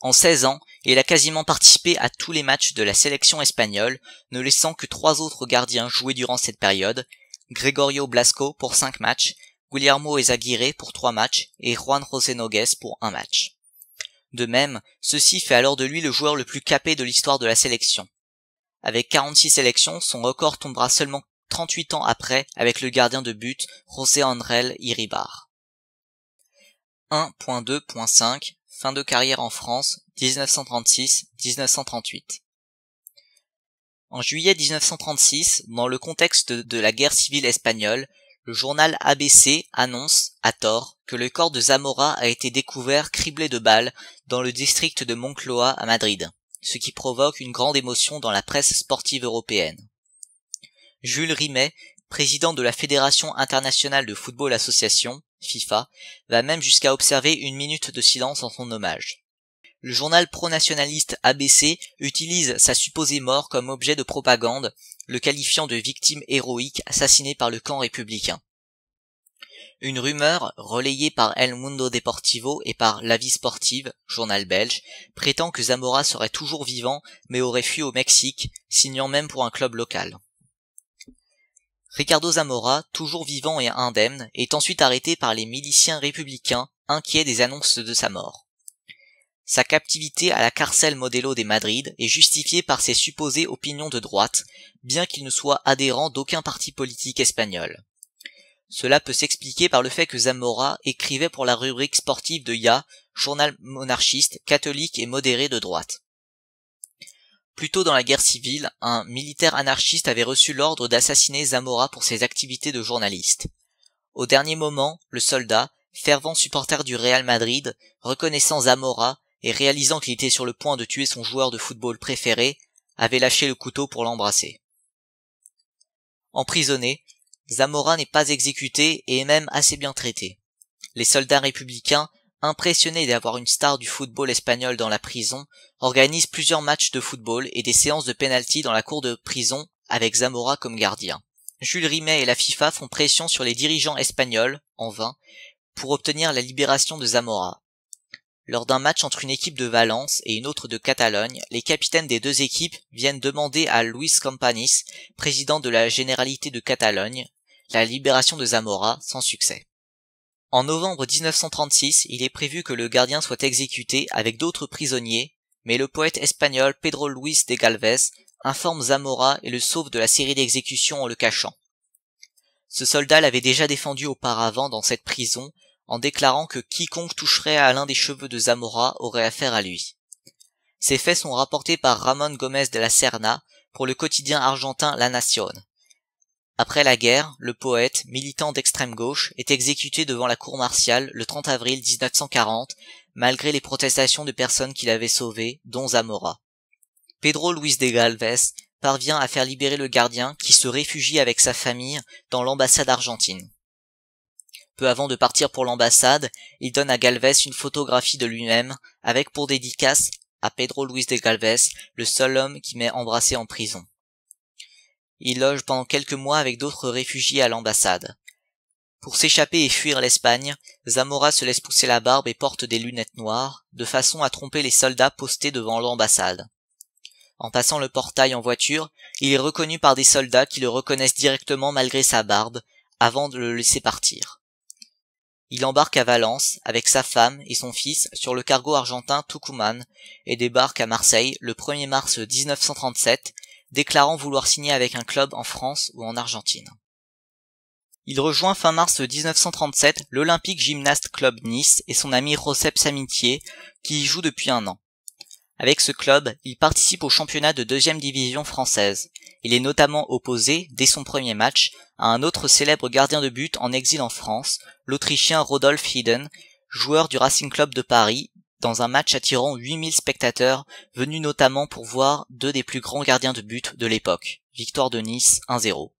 En 16 ans, il a quasiment participé à tous les matchs de la sélection espagnole, ne laissant que trois autres gardiens jouer durant cette période, Gregorio Blasco pour 5 matchs, Guillermo Ezaguirre pour 3 matchs et Juan José Nogues pour 1 match. De même, ceci fait alors de lui le joueur le plus capé de l'histoire de la sélection. Avec 46 sélections, son record tombera seulement 38 ans après avec le gardien de but José Andrel Iribar. 1.2.5 Fin de carrière en France 1936-1938. En juillet 1936, dans le contexte de la guerre civile espagnole, le journal ABC annonce, à tort, que le corps de Zamora a été découvert criblé de balles dans le district de Moncloa à Madrid, ce qui provoque une grande émotion dans la presse sportive européenne. Jules Rimet, président de la Fédération internationale de football association, FIFA, va même jusqu'à observer une minute de silence en son hommage. Le journal pro-nationaliste ABC utilise sa supposée mort comme objet de propagande, le qualifiant de victime héroïque assassinée par le camp républicain. Une rumeur, relayée par El Mundo Deportivo et par La Vie Sportive, journal belge, prétend que Zamora serait toujours vivant mais aurait fui au Mexique, signant même pour un club local. Ricardo Zamora, toujours vivant et indemne, est ensuite arrêté par les miliciens républicains, inquiets des annonces de sa mort. Sa captivité à la carcel Modelo de Madrid est justifiée par ses supposées opinions de droite, bien qu'il ne soit adhérent d'aucun parti politique espagnol. Cela peut s'expliquer par le fait que Zamora écrivait pour la rubrique sportive de Ya, journal monarchiste, catholique et modéré de droite. Plus tôt dans la guerre civile, un militaire anarchiste avait reçu l'ordre d'assassiner Zamora pour ses activités de journaliste. Au dernier moment, le soldat, fervent supporter du Real Madrid, reconnaissant Zamora et réalisant qu'il était sur le point de tuer son joueur de football préféré, avait lâché le couteau pour l'embrasser. Emprisonné, Zamora n'est pas exécuté et est même assez bien traité. Les soldats républicains, impressionnés d'avoir une star du football espagnol dans la prison, organise plusieurs matchs de football et des séances de penalty dans la cour de prison avec Zamora comme gardien. Jules Rimet et la FIFA font pression sur les dirigeants espagnols, en vain, pour obtenir la libération de Zamora. Lors d'un match entre une équipe de Valence et une autre de Catalogne, les capitaines des deux équipes viennent demander à Luis Campanis, président de la Généralité de Catalogne, la libération de Zamora sans succès. En novembre 1936, il est prévu que le gardien soit exécuté avec d'autres prisonniers mais le poète espagnol Pedro Luis de Galvez informe Zamora et le sauve de la série d'exécutions en le cachant. Ce soldat l'avait déjà défendu auparavant dans cette prison en déclarant que quiconque toucherait à l'un des cheveux de Zamora aurait affaire à lui. Ces faits sont rapportés par Ramon Gomez de la Serna pour le quotidien argentin La Nación. Après la guerre, le poète, militant d'extrême gauche, est exécuté devant la cour martiale le 30 avril 1940 malgré les protestations de personnes qu'il avait sauvées, dont Zamora. Pedro Luis de Galvez parvient à faire libérer le gardien qui se réfugie avec sa famille dans l'ambassade argentine. Peu avant de partir pour l'ambassade, il donne à Galvez une photographie de lui-même avec pour dédicace à Pedro Luis de Galvez, le seul homme qui m'est embrassé en prison. Il loge pendant quelques mois avec d'autres réfugiés à l'ambassade. Pour s'échapper et fuir l'Espagne, Zamora se laisse pousser la barbe et porte des lunettes noires, de façon à tromper les soldats postés devant l'ambassade. En passant le portail en voiture, il est reconnu par des soldats qui le reconnaissent directement malgré sa barbe, avant de le laisser partir. Il embarque à Valence, avec sa femme et son fils, sur le cargo argentin Tucuman et débarque à Marseille le 1er mars 1937, déclarant vouloir signer avec un club en France ou en Argentine. Il rejoint fin mars 1937 l'Olympique Gymnast Club Nice et son ami Josep Samitier, qui y joue depuis un an. Avec ce club, il participe au championnat de deuxième division française. Il est notamment opposé, dès son premier match, à un autre célèbre gardien de but en exil en France, l'Autrichien Rodolphe Hidden, joueur du Racing Club de Paris, dans un match attirant 8000 spectateurs, venus notamment pour voir deux des plus grands gardiens de but de l'époque. Victoire de Nice 1-0.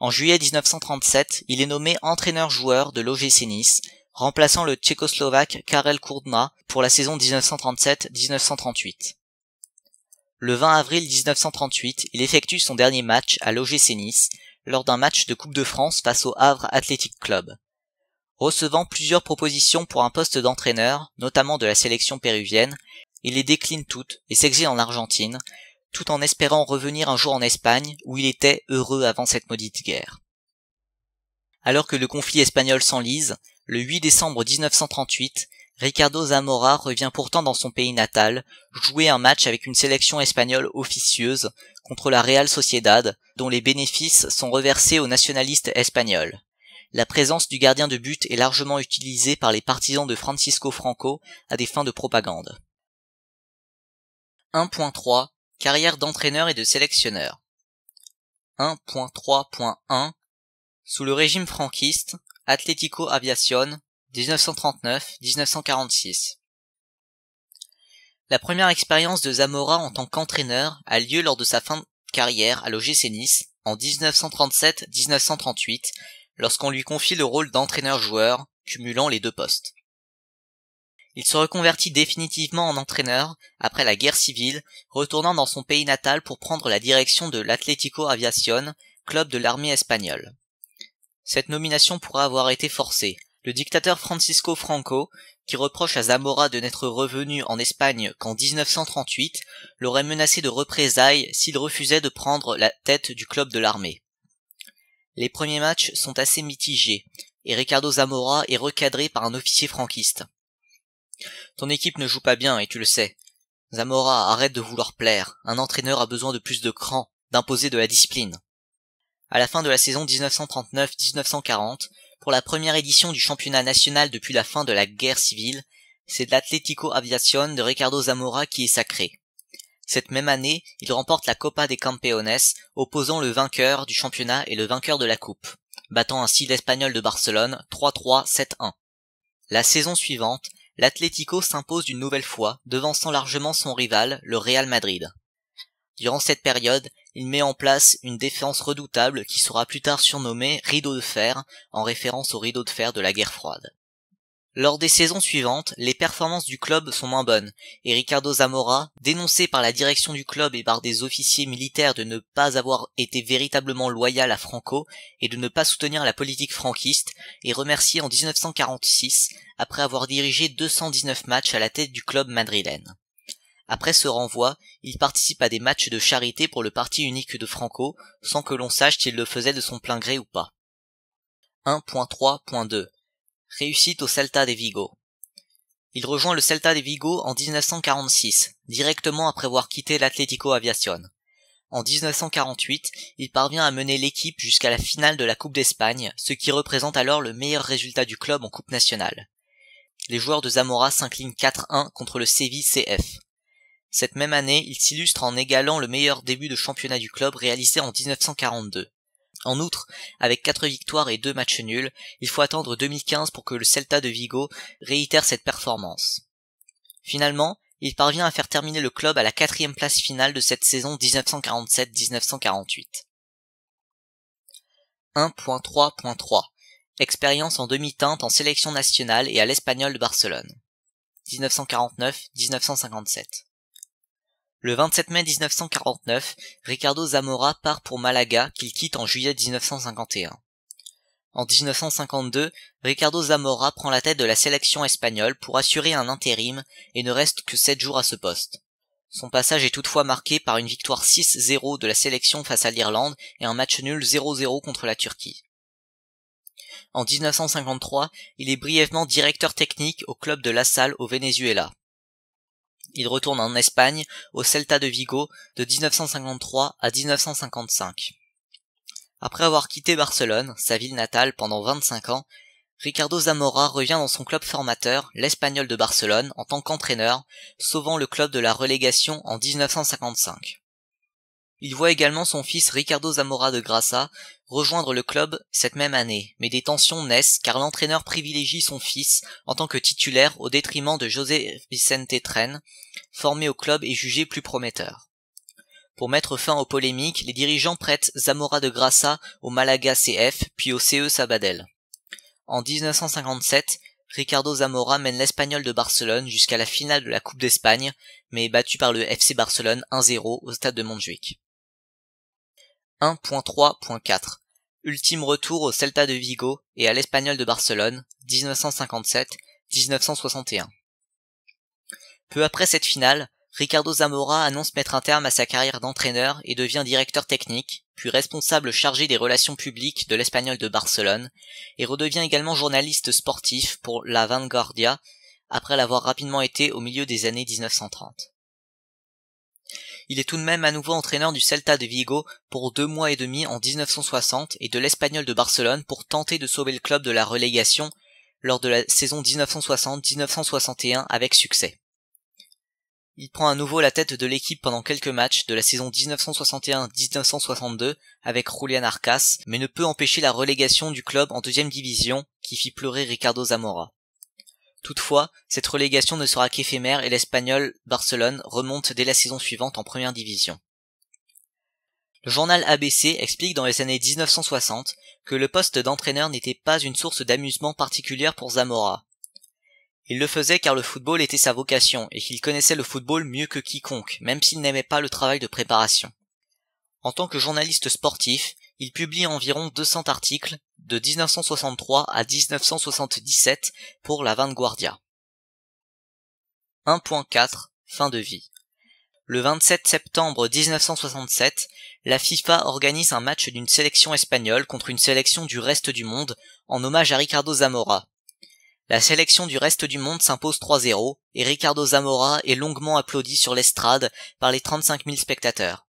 En juillet 1937, il est nommé entraîneur-joueur de l'OGC Nice, remplaçant le tchécoslovaque Karel Kurdna pour la saison 1937-1938. Le 20 avril 1938, il effectue son dernier match à l'OGC Nice lors d'un match de Coupe de France face au Havre Athletic Club. Recevant plusieurs propositions pour un poste d'entraîneur, notamment de la sélection péruvienne, il les décline toutes et s'exile en Argentine, tout en espérant revenir un jour en Espagne, où il était heureux avant cette maudite guerre. Alors que le conflit espagnol s'enlise, le 8 décembre 1938, Ricardo Zamora revient pourtant dans son pays natal, jouer un match avec une sélection espagnole officieuse contre la Real Sociedad, dont les bénéfices sont reversés aux nationalistes espagnols. La présence du gardien de but est largement utilisée par les partisans de Francisco Franco à des fins de propagande. 1.3 Carrière d'entraîneur et de sélectionneur. 1.3.1 Sous le régime franquiste, Atlético Aviacion 1939-1946. La première expérience de Zamora en tant qu'entraîneur a lieu lors de sa fin de carrière à l'OGC Nice en 1937-1938, lorsqu'on lui confie le rôle d'entraîneur-joueur, cumulant les deux postes. Il se reconvertit définitivement en entraîneur après la guerre civile, retournant dans son pays natal pour prendre la direction de l'Atlético Aviación, club de l'armée espagnole. Cette nomination pourrait avoir été forcée. Le dictateur Francisco Franco, qui reproche à Zamora de n'être revenu en Espagne qu'en 1938, l'aurait menacé de représailles s'il refusait de prendre la tête du club de l'armée. Les premiers matchs sont assez mitigés, et Ricardo Zamora est recadré par un officier franquiste. Ton équipe ne joue pas bien, et tu le sais. Zamora, arrête de vouloir plaire. Un entraîneur a besoin de plus de cran, d'imposer de la discipline. À la fin de la saison 1939-1940, pour la première édition du championnat national depuis la fin de la guerre civile, c'est l'Atlético Aviación de Ricardo Zamora qui est sacré. Cette même année, il remporte la Copa de Campeones, opposant le vainqueur du championnat et le vainqueur de la Coupe, battant ainsi l'Espagnol de Barcelone 3-3-7-1. La saison suivante, l'Atlético s'impose une nouvelle fois, devançant largement son rival, le Real Madrid. Durant cette période, il met en place une défense redoutable qui sera plus tard surnommée rideau de fer en référence au rideau de fer de la guerre froide. Lors des saisons suivantes, les performances du club sont moins bonnes, et Ricardo Zamora, dénoncé par la direction du club et par des officiers militaires de ne pas avoir été véritablement loyal à Franco et de ne pas soutenir la politique franquiste, est remercié en 1946 après avoir dirigé 219 matchs à la tête du club madrilène. Après ce renvoi, il participe à des matchs de charité pour le parti unique de Franco, sans que l'on sache s'il le faisait de son plein gré ou pas. 1.3.2 réussite au Celta de Vigo. Il rejoint le Celta de Vigo en 1946, directement après avoir quitté l'Atlético Aviación. En 1948, il parvient à mener l'équipe jusqu'à la finale de la Coupe d'Espagne, ce qui représente alors le meilleur résultat du club en Coupe nationale. Les joueurs de Zamora s'inclinent 4-1 contre le Séville CF. Cette même année, il s'illustre en égalant le meilleur début de championnat du club réalisé en 1942. En outre, avec 4 victoires et 2 matchs nuls, il faut attendre 2015 pour que le Celta de Vigo réitère cette performance. Finalement, il parvient à faire terminer le club à la quatrième place finale de cette saison 1947-1948. 1.3.3 Expérience en demi-teinte en sélection nationale et à l'Espagnol de Barcelone. 1949-1957. Le 27 mai 1949, Ricardo Zamora part pour Malaga qu'il quitte en juillet 1951. En 1952, Ricardo Zamora prend la tête de la sélection espagnole pour assurer un intérim et ne reste que 7 jours à ce poste. Son passage est toutefois marqué par une victoire 6-0 de la sélection face à l'Irlande et un match nul 0-0 contre la Turquie. En 1953, il est brièvement directeur technique au club de La Salle au Venezuela. Il retourne en Espagne, au Celta de Vigo, de 1953 à 1955. Après avoir quitté Barcelone, sa ville natale, pendant 25 ans, Ricardo Zamora revient dans son club formateur, l'Espagnol de Barcelone, en tant qu'entraîneur, sauvant le club de la relégation en 1955. Il voit également son fils Ricardo Zamora de Grassa rejoindre le club cette même année, mais des tensions naissent car l'entraîneur privilégie son fils en tant que titulaire au détriment de José Vicente Tren, formé au club et jugé plus prometteur. Pour mettre fin aux polémiques, les dirigeants prêtent Zamora de Grassa au Malaga CF puis au CE Sabadell. En 1957, Ricardo Zamora mène l'Espagnol de Barcelone jusqu'à la finale de la Coupe d'Espagne, mais est battu par le FC Barcelone 1-0 au stade de Montjuic. 1.3.4. Ultime retour au Celta de Vigo et à l'Espagnol de Barcelone, 1957-1961. Peu après cette finale, Ricardo Zamora annonce mettre un terme à sa carrière d'entraîneur et devient directeur technique, puis responsable chargé des relations publiques de l'Espagnol de Barcelone, et redevient également journaliste sportif pour La Vanguardia, après l'avoir rapidement été au milieu des années 1930. Il est tout de même à nouveau entraîneur du Celta de Vigo pour deux mois et demi en 1960 et de l'Espagnol de Barcelone pour tenter de sauver le club de la relégation lors de la saison 1960-1961 avec succès. Il prend à nouveau la tête de l'équipe pendant quelques matchs de la saison 1961-1962 avec Julian Arcas, mais ne peut empêcher la relégation du club en deuxième division qui fit pleurer Ricardo Zamora. Toutefois, cette relégation ne sera qu'éphémère et l'Espagnol Barcelone remonte dès la saison suivante en première division. Le journal ABC explique dans les années 1960 que le poste d'entraîneur n'était pas une source d'amusement particulière pour Zamora. Il le faisait car le football était sa vocation et qu'il connaissait le football mieux que quiconque, même s'il n'aimait pas le travail de préparation. En tant que journaliste sportif, il publie environ 200 articles de 1963 à 1977 pour la Vanguardia. 1.4 Fin de vie. Le 27 septembre 1967, la FIFA organise un match d'une sélection espagnole contre une sélection du reste du monde en hommage à Ricardo Zamora. La sélection du reste du monde s'impose 3-0 et Ricardo Zamora est longuement applaudi sur l'estrade par les 35 000 spectateurs.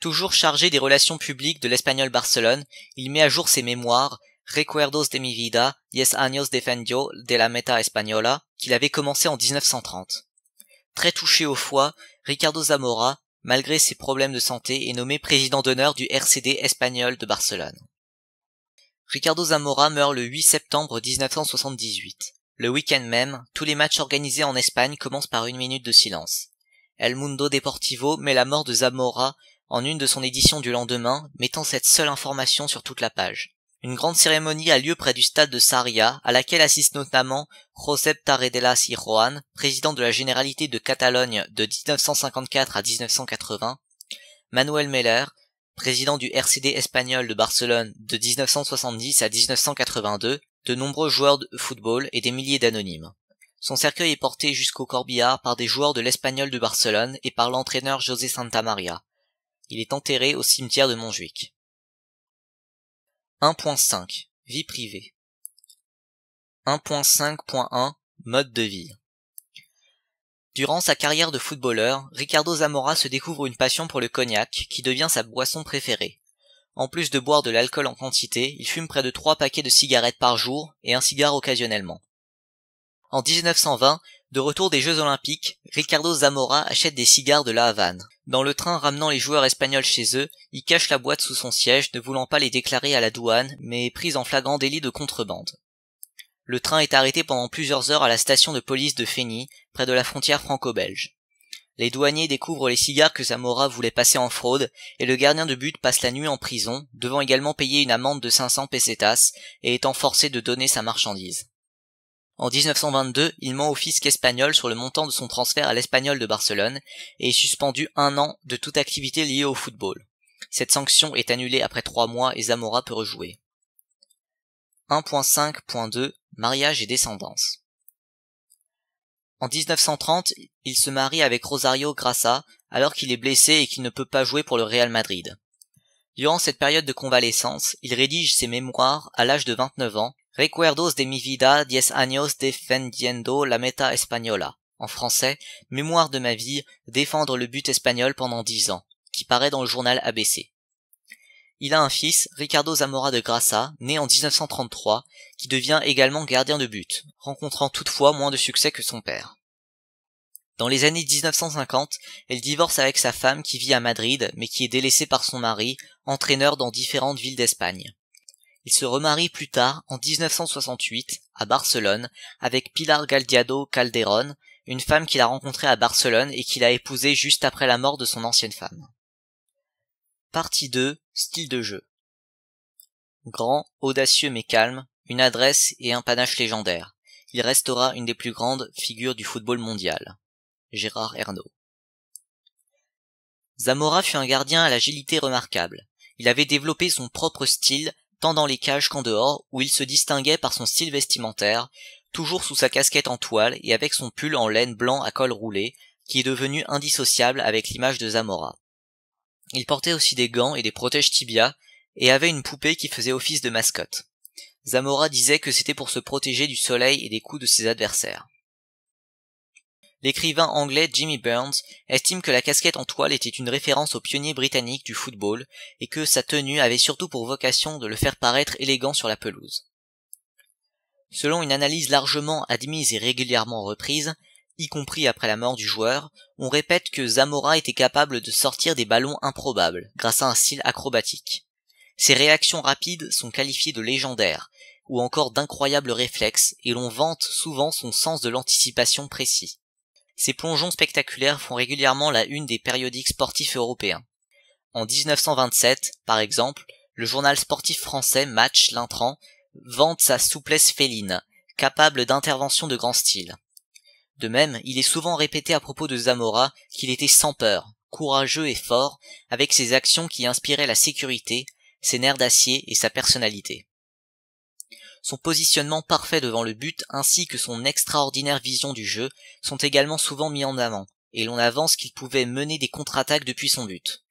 Toujours chargé des relations publiques de l'Espagnol Barcelone, il met à jour ses mémoires Recuerdos de mi vida, es años defendio de la meta española, qu'il avait commencé en 1930. Très touché au foie, Ricardo Zamora, malgré ses problèmes de santé, est nommé président d'honneur du RCD espagnol de Barcelone. Ricardo Zamora meurt le 8 septembre 1978. Le week-end même, tous les matchs organisés en Espagne commencent par une minute de silence. El Mundo Deportivo met la mort de Zamora en une de son édition du lendemain, mettant cette seule information sur toute la page. Une grande cérémonie a lieu près du stade de Sarria, à laquelle assiste notamment Josep Taredelas y Juan président de la Généralité de Catalogne de 1954 à 1980, Manuel Meller, président du RCD espagnol de Barcelone de 1970 à 1982, de nombreux joueurs de football et des milliers d'anonymes. Son cercueil est porté jusqu'au corbillard par des joueurs de l'Espagnol de Barcelone et par l'entraîneur José Santamaria. Il est enterré au cimetière de Montjuic. 1.5 Vie privée 1.5.1 Mode de vie Durant sa carrière de footballeur, Ricardo Zamora se découvre une passion pour le cognac qui devient sa boisson préférée. En plus de boire de l'alcool en quantité, il fume près de trois paquets de cigarettes par jour et un cigare occasionnellement. En 1920, de retour des Jeux Olympiques, Ricardo Zamora achète des cigares de la Havane. Dans le train ramenant les joueurs espagnols chez eux, il cache la boîte sous son siège, ne voulant pas les déclarer à la douane, mais pris en flagrant délit de contrebande. Le train est arrêté pendant plusieurs heures à la station de police de Fény, près de la frontière franco-belge. Les douaniers découvrent les cigares que Zamora voulait passer en fraude, et le gardien de but passe la nuit en prison, devant également payer une amende de 500 pesetas, et étant forcé de donner sa marchandise. En 1922, il ment au fisc espagnol sur le montant de son transfert à l'Espagnol de Barcelone et est suspendu un an de toute activité liée au football. Cette sanction est annulée après trois mois et Zamora peut rejouer. 1.5.2 Mariage et descendance. En 1930, il se marie avec Rosario Grassa alors qu'il est blessé et qu'il ne peut pas jouer pour le Real Madrid. Durant cette période de convalescence, il rédige ses mémoires à l'âge de 29 ans Recuerdos de mi vida, diez años defendiendo la meta española. En français, Mémoire de ma vie, défendre le but espagnol pendant dix ans, qui paraît dans le journal ABC. Il a un fils, Ricardo Zamora de Grassa, né en 1933, qui devient également gardien de but, rencontrant toutefois moins de succès que son père. Dans les années 1950, elle divorce avec sa femme qui vit à Madrid mais qui est délaissée par son mari, entraîneur dans différentes villes d'Espagne. Il se remarie plus tard, en 1968, à Barcelone, avec Pilar Galdiado Calderón, une femme qu'il a rencontrée à Barcelone et qu'il a épousée juste après la mort de son ancienne femme. Partie 2. Style de jeu. Grand, audacieux mais calme, une adresse et un panache légendaire. Il restera une des plus grandes figures du football mondial. Gérard Ernaud. Zamora fut un gardien à l'agilité remarquable. Il avait développé son propre style tant dans les cages qu'en dehors, où il se distinguait par son style vestimentaire, toujours sous sa casquette en toile et avec son pull en laine blanc à col roulé, qui est devenu indissociable avec l'image de Zamora. Il portait aussi des gants et des protèges tibia, et avait une poupée qui faisait office de mascotte. Zamora disait que c'était pour se protéger du soleil et des coups de ses adversaires l'écrivain anglais Jimmy Burns estime que la casquette en toile était une référence aux pionniers britanniques du football et que sa tenue avait surtout pour vocation de le faire paraître élégant sur la pelouse. Selon une analyse largement admise et régulièrement reprise, y compris après la mort du joueur, on répète que Zamora était capable de sortir des ballons improbables grâce à un style acrobatique. Ses réactions rapides sont qualifiées de légendaires ou encore d'incroyables réflexes et l'on vante souvent son sens de l'anticipation précis. Ces plongeons spectaculaires font régulièrement la une des périodiques sportifs européens. En 1927, par exemple, le journal sportif français Match L'intran vante sa souplesse féline, capable d'interventions de grand style. De même, il est souvent répété à propos de Zamora qu'il était sans peur, courageux et fort, avec ses actions qui inspiraient la sécurité, ses nerfs d'acier et sa personnalité. Son positionnement parfait devant le but ainsi que son extraordinaire vision du jeu sont également souvent mis en avant, et l'on avance qu'il pouvait mener des contre-attaques depuis son but.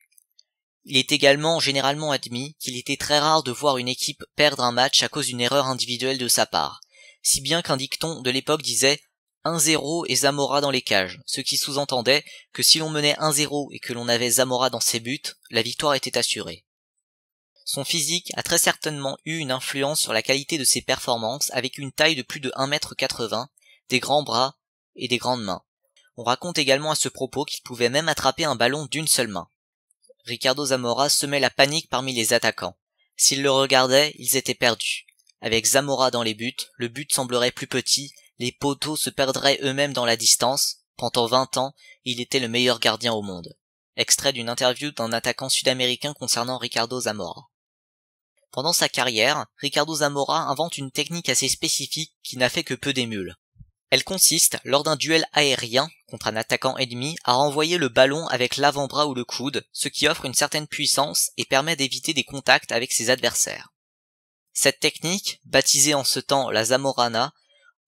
Il est également généralement admis qu'il était très rare de voir une équipe perdre un match à cause d'une erreur individuelle de sa part, si bien qu'un dicton de l'époque disait 1-0 et Zamora dans les cages, ce qui sous-entendait que si l'on menait 1-0 et que l'on avait Zamora dans ses buts, la victoire était assurée. Son physique a très certainement eu une influence sur la qualité de ses performances avec une taille de plus de 1m80, des grands bras et des grandes mains. On raconte également à ce propos qu'il pouvait même attraper un ballon d'une seule main. Ricardo Zamora semait la panique parmi les attaquants. S'ils le regardaient, ils étaient perdus. Avec Zamora dans les buts, le but semblerait plus petit, les poteaux se perdraient eux-mêmes dans la distance. Pendant 20 ans, il était le meilleur gardien au monde. Extrait d'une interview d'un attaquant sud-américain concernant Ricardo Zamora. Pendant sa carrière, Ricardo Zamora invente une technique assez spécifique qui n'a fait que peu d'émules. Elle consiste, lors d'un duel aérien contre un attaquant ennemi, à renvoyer le ballon avec l'avant-bras ou le coude, ce qui offre une certaine puissance et permet d'éviter des contacts avec ses adversaires. Cette technique, baptisée en ce temps la Zamorana,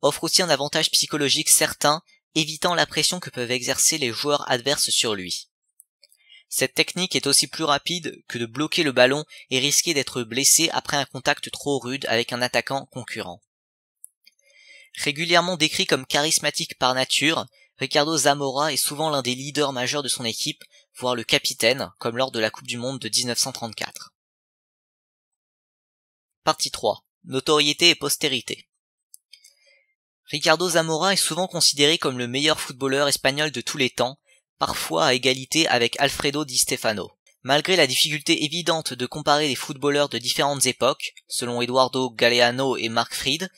offre aussi un avantage psychologique certain, évitant la pression que peuvent exercer les joueurs adverses sur lui. Cette technique est aussi plus rapide que de bloquer le ballon et risquer d'être blessé après un contact trop rude avec un attaquant concurrent. Régulièrement décrit comme charismatique par nature, Ricardo Zamora est souvent l'un des leaders majeurs de son équipe, voire le capitaine, comme lors de la Coupe du Monde de 1934. Partie 3. Notoriété et postérité. Ricardo Zamora est souvent considéré comme le meilleur footballeur espagnol de tous les temps, parfois à égalité avec Alfredo Di Stefano. Malgré la difficulté évidente de comparer les footballeurs de différentes époques, selon Eduardo Galeano et Mark Fried,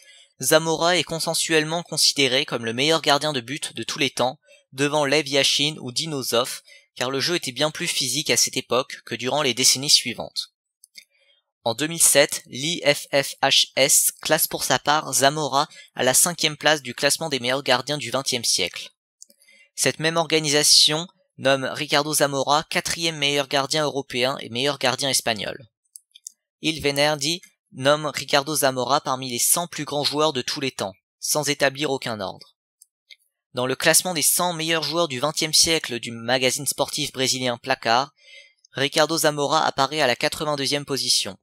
Zamora est consensuellement considéré comme le meilleur gardien de but de tous les temps, devant Lev Yashin ou Dinozov, car le jeu était bien plus physique à cette époque que durant les décennies suivantes. En 2007, l'IFFHS classe pour sa part Zamora à la cinquième place du classement des meilleurs gardiens du XXe siècle. Cette même organisation nomme Ricardo Zamora quatrième meilleur gardien européen et meilleur gardien espagnol. Il dit, nomme Ricardo Zamora parmi les 100 plus grands joueurs de tous les temps, sans établir aucun ordre. Dans le classement des 100 meilleurs joueurs du XXe siècle du magazine sportif brésilien Placard, Ricardo Zamora apparaît à la 82e position.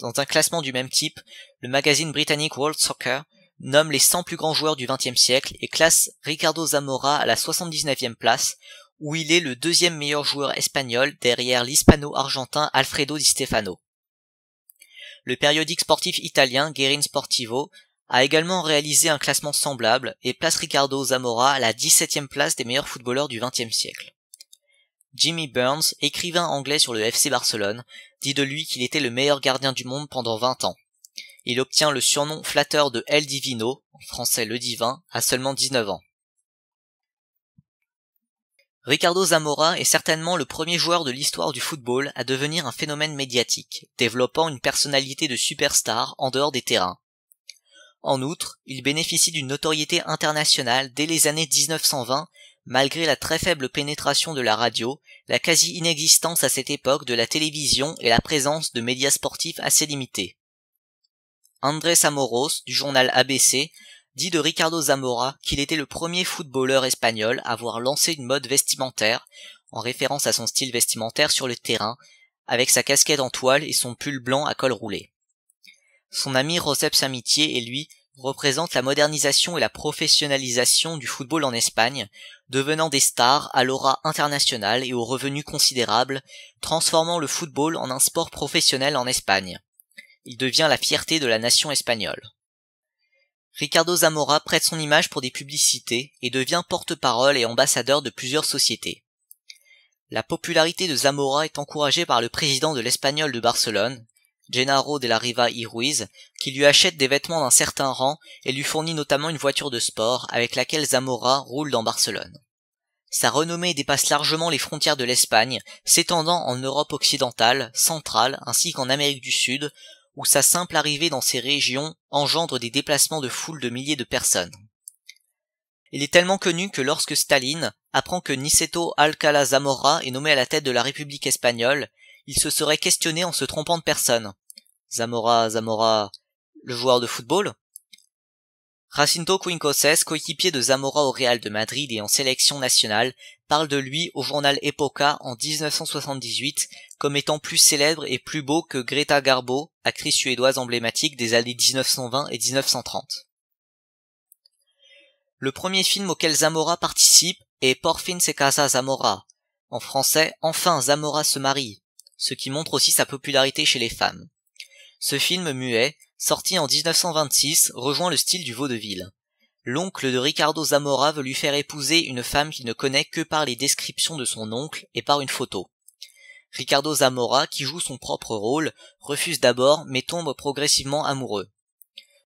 Dans un classement du même type, le magazine britannique World Soccer nomme les 100 plus grands joueurs du XXe siècle et classe Ricardo Zamora à la 79e place, où il est le deuxième meilleur joueur espagnol derrière l'hispano-argentin Alfredo Di Stefano. Le périodique sportif italien Guerin Sportivo a également réalisé un classement semblable et place Ricardo Zamora à la 17e place des meilleurs footballeurs du XXe siècle. Jimmy Burns, écrivain anglais sur le FC Barcelone, dit de lui qu'il était le meilleur gardien du monde pendant 20 ans. Il obtient le surnom flatteur de El Divino, en français le divin, à seulement 19 ans. Ricardo Zamora est certainement le premier joueur de l'histoire du football à devenir un phénomène médiatique, développant une personnalité de superstar en dehors des terrains. En outre, il bénéficie d'une notoriété internationale dès les années 1920, malgré la très faible pénétration de la radio, la quasi-inexistence à cette époque de la télévision et la présence de médias sportifs assez limités. Andrés Amoros, du journal ABC, dit de Ricardo Zamora qu'il était le premier footballeur espagnol à avoir lancé une mode vestimentaire, en référence à son style vestimentaire sur le terrain, avec sa casquette en toile et son pull blanc à col roulé. Son ami Josep Samitier et lui représentent la modernisation et la professionnalisation du football en Espagne, devenant des stars à l'aura internationale et aux revenus considérables, transformant le football en un sport professionnel en Espagne il devient la fierté de la nation espagnole. Ricardo Zamora prête son image pour des publicités et devient porte-parole et ambassadeur de plusieurs sociétés. La popularité de Zamora est encouragée par le président de l'Espagnol de Barcelone, Gennaro de la Riva y Ruiz, qui lui achète des vêtements d'un certain rang et lui fournit notamment une voiture de sport avec laquelle Zamora roule dans Barcelone. Sa renommée dépasse largement les frontières de l'Espagne, s'étendant en Europe occidentale, centrale ainsi qu'en Amérique du Sud, où sa simple arrivée dans ces régions engendre des déplacements de foules de milliers de personnes. Il est tellement connu que lorsque Staline apprend que Niceto Alcala Zamora est nommé à la tête de la République espagnole, il se serait questionné en se trompant de personne. Zamora, Zamora, le joueur de football Jacinto Quincoses, coéquipier de Zamora au Real de Madrid et en sélection nationale, parle de lui au journal Epoca en 1978 comme étant plus célèbre et plus beau que Greta Garbo, actrice suédoise emblématique des années 1920 et 1930. Le premier film auquel Zamora participe est Por se casa Zamora. En français, enfin Zamora se marie, ce qui montre aussi sa popularité chez les femmes. Ce film muet, sorti en 1926, rejoint le style du vaudeville. L'oncle de Ricardo Zamora veut lui faire épouser une femme qu'il ne connaît que par les descriptions de son oncle et par une photo. Ricardo Zamora, qui joue son propre rôle, refuse d'abord mais tombe progressivement amoureux.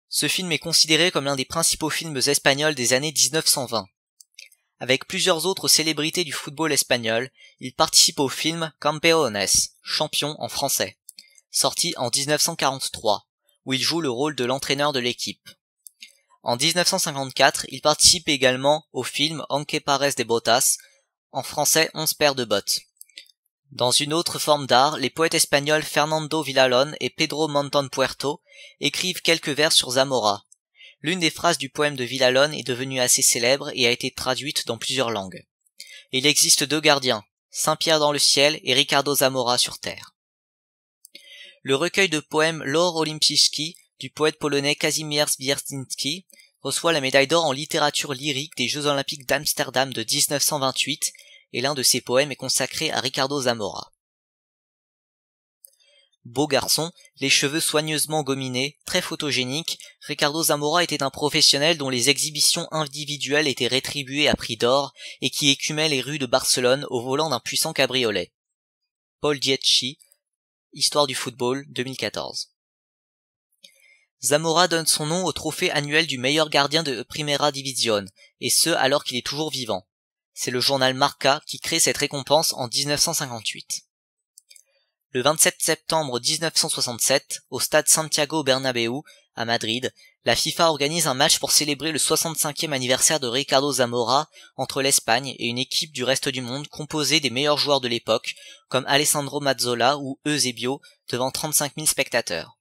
Ce film est considéré comme l'un des principaux films espagnols des années 1920. Avec plusieurs autres célébrités du football espagnol, il participe au film Campeones, champion en français, sorti en 1943, où il joue le rôle de l'entraîneur de l'équipe. En 1954, il participe également au film Anque pares de botas, en français Onze paires de bottes. Dans une autre forme d'art, les poètes espagnols Fernando Villalón et Pedro Montan Puerto écrivent quelques vers sur Zamora. L'une des phrases du poème de Villalón est devenue assez célèbre et a été traduite dans plusieurs langues. Il existe deux gardiens, Saint Pierre dans le ciel et Ricardo Zamora sur terre. Le recueil de poèmes L'or Olimpiski du poète polonais Kazimierz Bierzinski reçoit la médaille d'or en littérature lyrique des Jeux olympiques d'Amsterdam de 1928 et l'un de ses poèmes est consacré à Ricardo Zamora. Beau garçon, les cheveux soigneusement gominés, très photogénique, Ricardo Zamora était un professionnel dont les exhibitions individuelles étaient rétribuées à prix d'or et qui écumait les rues de Barcelone au volant d'un puissant cabriolet. Paul Dietschy, Histoire du football, 2014. Zamora donne son nom au trophée annuel du meilleur gardien de Primera Division, et ce alors qu'il est toujours vivant. C'est le journal Marca qui crée cette récompense en 1958. Le 27 septembre 1967, au stade Santiago Bernabéu, à Madrid, la FIFA organise un match pour célébrer le 65e anniversaire de Ricardo Zamora entre l'Espagne et une équipe du reste du monde composée des meilleurs joueurs de l'époque, comme Alessandro Mazzola ou Eusebio, devant 35 000 spectateurs.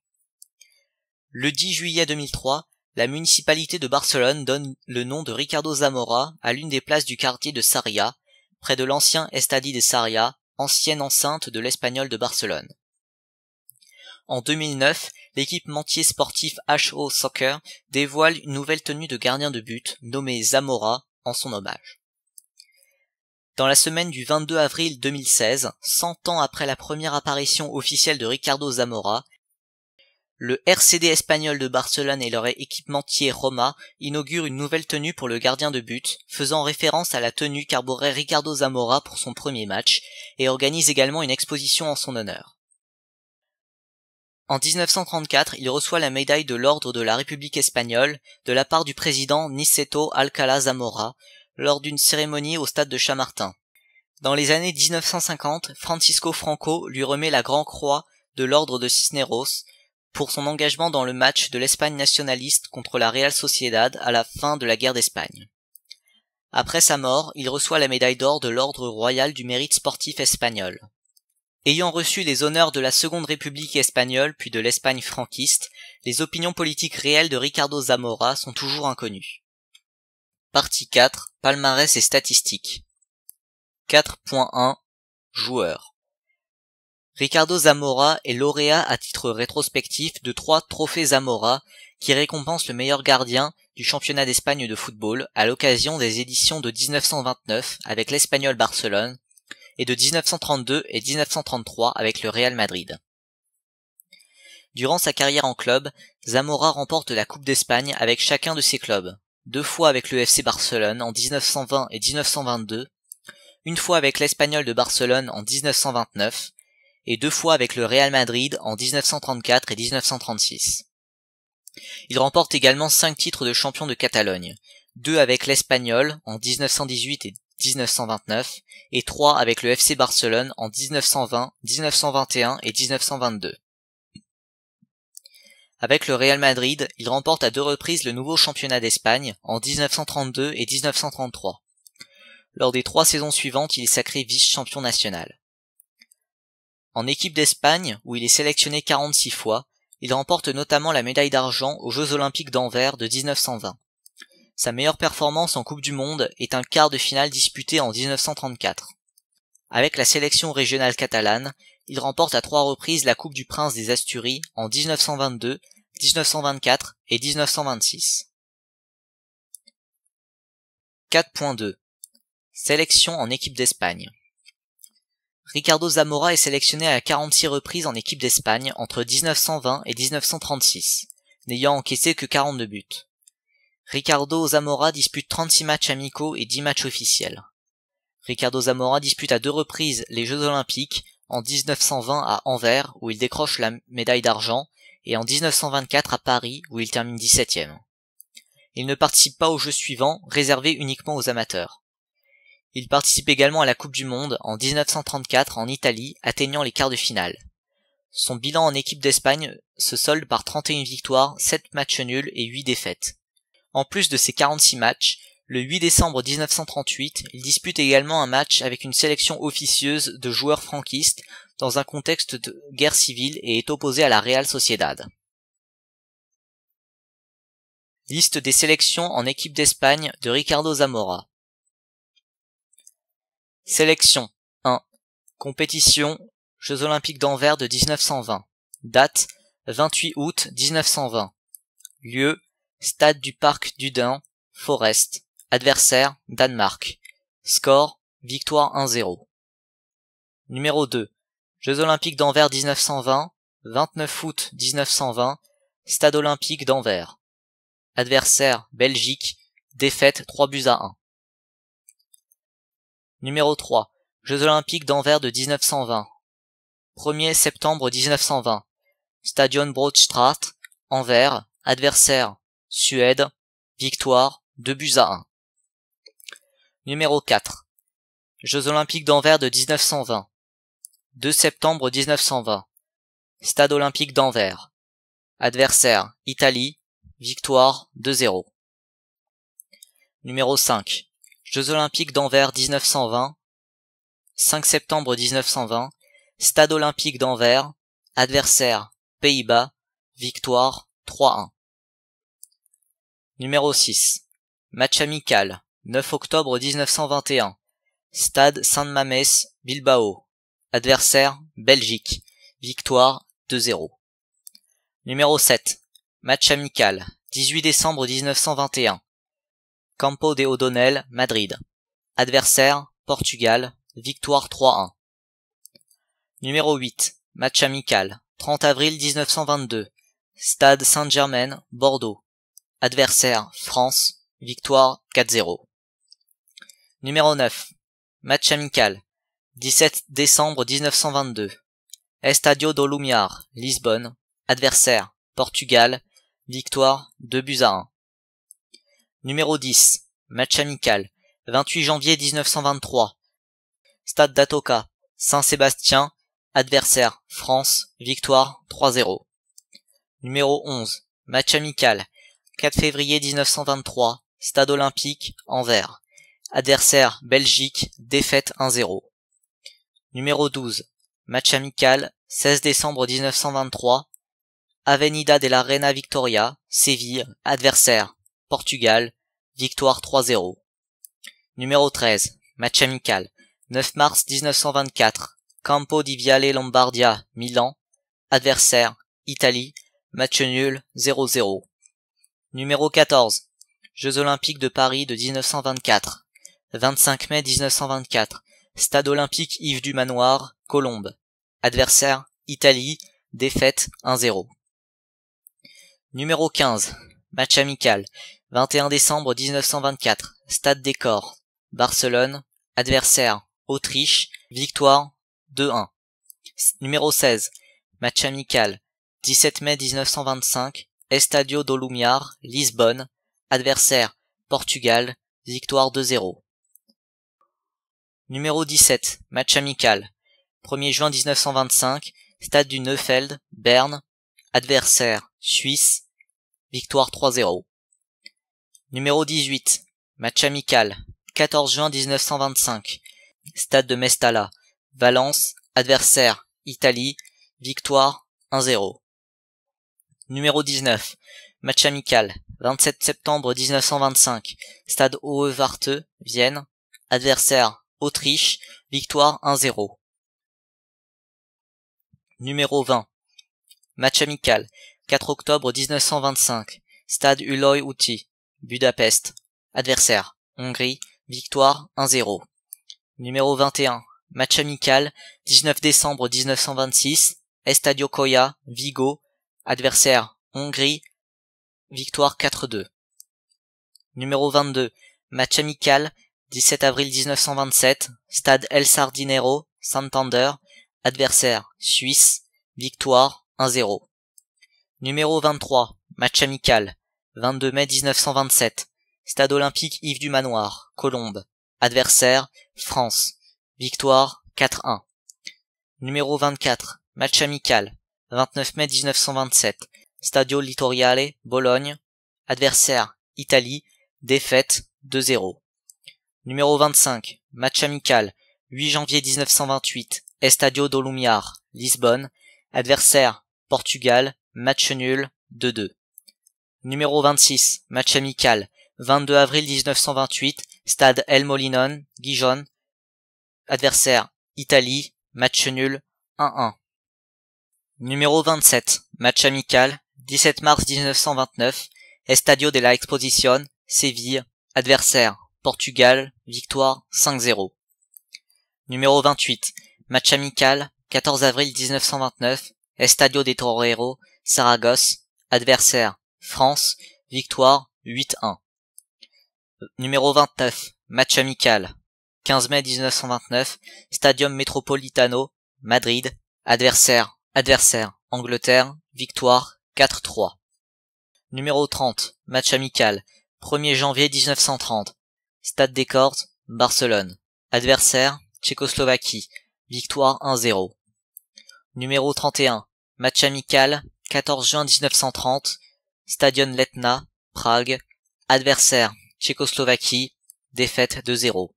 Le 10 juillet 2003, la municipalité de Barcelone donne le nom de Ricardo Zamora à l'une des places du quartier de Sarria, près de l'ancien Estadi de Sarria, ancienne enceinte de l'Espagnol de Barcelone. En 2009, l'équipementier sportif HO Soccer dévoile une nouvelle tenue de gardien de but nommée Zamora en son hommage. Dans la semaine du 22 avril 2016, 100 ans après la première apparition officielle de Ricardo Zamora, le RCD espagnol de Barcelone et leur équipementier Roma inaugurent une nouvelle tenue pour le gardien de but, faisant référence à la tenue qu'arborait Ricardo Zamora pour son premier match, et organise également une exposition en son honneur. En 1934, il reçoit la médaille de l'Ordre de la République espagnole de la part du président Niceto Alcalá Zamora lors d'une cérémonie au stade de Chamartin. Dans les années 1950, Francisco Franco lui remet la Grand Croix de l'Ordre de Cisneros pour son engagement dans le match de l'Espagne nationaliste contre la Real Sociedad à la fin de la guerre d'Espagne. Après sa mort, il reçoit la médaille d'or de l'Ordre royal du mérite sportif espagnol. Ayant reçu les honneurs de la Seconde République espagnole puis de l'Espagne franquiste, les opinions politiques réelles de Ricardo Zamora sont toujours inconnues. Partie 4. Palmarès et statistiques. 4.1. Joueurs. Ricardo Zamora est lauréat à titre rétrospectif de trois Trophées Zamora qui récompensent le meilleur gardien du championnat d'Espagne de football à l'occasion des éditions de 1929 avec l'Espagnol Barcelone et de 1932 et 1933 avec le Real Madrid. Durant sa carrière en club, Zamora remporte la Coupe d'Espagne avec chacun de ses clubs, deux fois avec le FC Barcelone en 1920 et 1922, une fois avec l'Espagnol de Barcelone en 1929 et deux fois avec le Real Madrid en 1934 et 1936. Il remporte également cinq titres de champion de Catalogne, deux avec l'Espagnol en 1918 et 1929 et trois avec le FC Barcelone en 1920, 1921 et 1922. Avec le Real Madrid, il remporte à deux reprises le nouveau championnat d'Espagne en 1932 et 1933. Lors des trois saisons suivantes, il est sacré vice-champion national. En équipe d'Espagne, où il est sélectionné 46 fois, il remporte notamment la médaille d'argent aux Jeux olympiques d'Anvers de 1920. Sa meilleure performance en Coupe du Monde est un quart de finale disputé en 1934. Avec la sélection régionale catalane, il remporte à trois reprises la Coupe du Prince des Asturies en 1922, 1924 et 1926. 4.2 Sélection en équipe d'Espagne Ricardo Zamora est sélectionné à 46 reprises en équipe d'Espagne entre 1920 et 1936, n'ayant encaissé que 42 buts. Ricardo Zamora dispute 36 matchs amicaux et 10 matchs officiels. Ricardo Zamora dispute à deux reprises les Jeux olympiques, en 1920 à Anvers où il décroche la médaille d'argent et en 1924 à Paris où il termine 17e. Il ne participe pas aux Jeux suivants, réservés uniquement aux amateurs. Il participe également à la Coupe du Monde en 1934 en Italie, atteignant les quarts de finale. Son bilan en équipe d'Espagne se solde par 31 victoires, 7 matchs nuls et 8 défaites. En plus de ses 46 matchs, le 8 décembre 1938, il dispute également un match avec une sélection officieuse de joueurs franquistes dans un contexte de guerre civile et est opposé à la Real Sociedad. Liste des sélections en équipe d'Espagne de Ricardo Zamora. Sélection 1. Compétition Jeux olympiques d'Anvers de 1920. Date 28 août 1920. Lieu Stade du Parc d'Udin, Forest. Adversaire Danemark. Score Victoire 1-0. Numéro 2. Jeux olympiques d'Anvers 1920. 29 août 1920. Stade olympique d'Anvers. Adversaire Belgique. Défaite 3 buts à 1. Numéro 3. Jeux olympiques d'Anvers de 1920. 1er septembre 1920. Stadion Broadstraat, Anvers, adversaire, Suède, victoire, 2 buts à 1. Numéro 4. Jeux olympiques d'Anvers de 1920. 2 septembre 1920. Stade olympique d'Anvers. Adversaire, Italie, victoire, 2-0. Numéro 5. Jeux olympiques d'Anvers 1920, 5 septembre 1920, Stade olympique d'Anvers, adversaire Pays-Bas, victoire 3-1. Numéro 6. Match amical, 9 octobre 1921, Stade Saint-Mamès, Bilbao, adversaire Belgique, victoire 2-0. Numéro 7. Match amical, 18 décembre 1921, Campo de O'Donnell, Madrid. Adversaire, Portugal, victoire 3-1. Numéro 8. Match amical. 30 avril 1922. Stade Saint-Germain, Bordeaux. Adversaire, France, victoire 4-0. Numéro 9. Match amical. 17 décembre 1922. Estadio do Lumiar, Lisbonne. Adversaire, Portugal, victoire 2 buts à 1. Numéro 10. Match amical. 28 janvier 1923. Stade d'Atoka. Saint-Sébastien. Adversaire. France. Victoire 3-0. Numéro 11. Match amical. 4 février 1923. Stade olympique. Anvers. Adversaire. Belgique. Défaite 1-0. Numéro 12. Match amical. 16 décembre 1923. Avenida de la Reina Victoria. Séville. Adversaire. Portugal, victoire 3-0. Numéro 13, match amical, 9 mars 1924, Campo di Viale Lombardia, Milan, adversaire, Italie, match nul 0-0. Numéro 14, Jeux Olympiques de Paris de 1924, 25 mai 1924, Stade Olympique Yves du Manoir, Colombes, adversaire, Italie, défaite 1-0. Numéro 15, match amical, 21 décembre 1924, Stade des Corps, Barcelone, adversaire, Autriche, victoire 2-1. Numéro 16, match amical, 17 mai 1925, Estadio do Lumiar, Lisbonne, adversaire, Portugal, victoire 2-0. Numéro 17, match amical, 1er juin 1925, Stade du Neufeld, Berne, adversaire, Suisse, victoire 3-0. Numéro 18. Match amical. 14 juin 1925. Stade de Mestalla. Valence. Adversaire. Italie. Victoire 1-0. Numéro 19. Match amical. 27 septembre 1925. Stade OE Vienne. Adversaire. Autriche. Victoire 1-0. Numéro 20. Match amical. 4 octobre 1925. Stade Uloy Uti Budapest. Adversaire. Hongrie. Victoire 1-0. Numéro 21. Match amical. 19 décembre 1926. Estadio Koya. Vigo. Adversaire. Hongrie. Victoire 4-2. Numéro 22. Match amical. 17 avril 1927. Stade El Sardinero. Santander. Adversaire. Suisse. Victoire 1-0. Numéro 23. Match amical. 22 mai 1927. Stade olympique Yves du Manoir, Colombe. Adversaire, France. Victoire, 4-1. Numéro 24. Match amical. 29 mai 1927. Stadio Littoriale, Bologne. Adversaire, Italie. Défaite, 2-0. Numéro 25. Match amical. 8 janvier 1928. Estadio do Lisbonne. Adversaire, Portugal. Match nul, 2-2. Numéro 26, match amical, 22 avril 1928, stade El Molinon, Gijon. Adversaire, Italie, match nul, 1-1. Numéro 27, match amical, 17 mars 1929, Estadio de la Exposición, Séville, adversaire, Portugal, victoire 5-0. Numéro 28, match amical, 14 avril 1929, Estadio de Torero, Saragosse, adversaire, France, victoire 8-1. Numéro 29, match amical. 15 mai 1929, Stadium Metropolitano, Madrid, adversaire, adversaire, Angleterre, victoire 4-3. Numéro 30, match amical. 1er janvier 1930, Stade des corts Barcelone, adversaire, Tchécoslovaquie, victoire 1-0. Numéro 31, match amical, 14 juin 1930, Stadion Letna, Prague, adversaire, Tchécoslovaquie, défaite 2 0.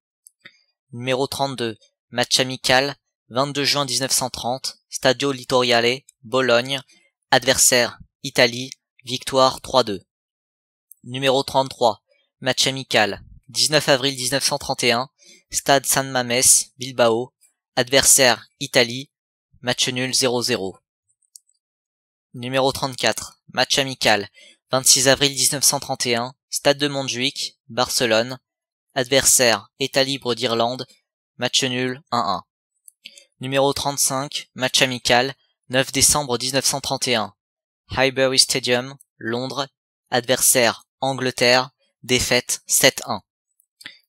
Numéro 32, match amical, 22 juin 1930, Stadio Littoriale, Bologne, adversaire, Italie, victoire 3-2. Numéro 33, match amical, 19 avril 1931, Stade San Mames, Bilbao, adversaire, Italie, match nul 0-0. Numéro 34, Match amical. 26 avril 1931, Stade de Montjuic, Barcelone. Adversaire, État libre d'Irlande. Match nul, 1-1. Numéro 35, match amical. 9 décembre 1931. Highbury Stadium, Londres. Adversaire, Angleterre. Défaite, 7-1.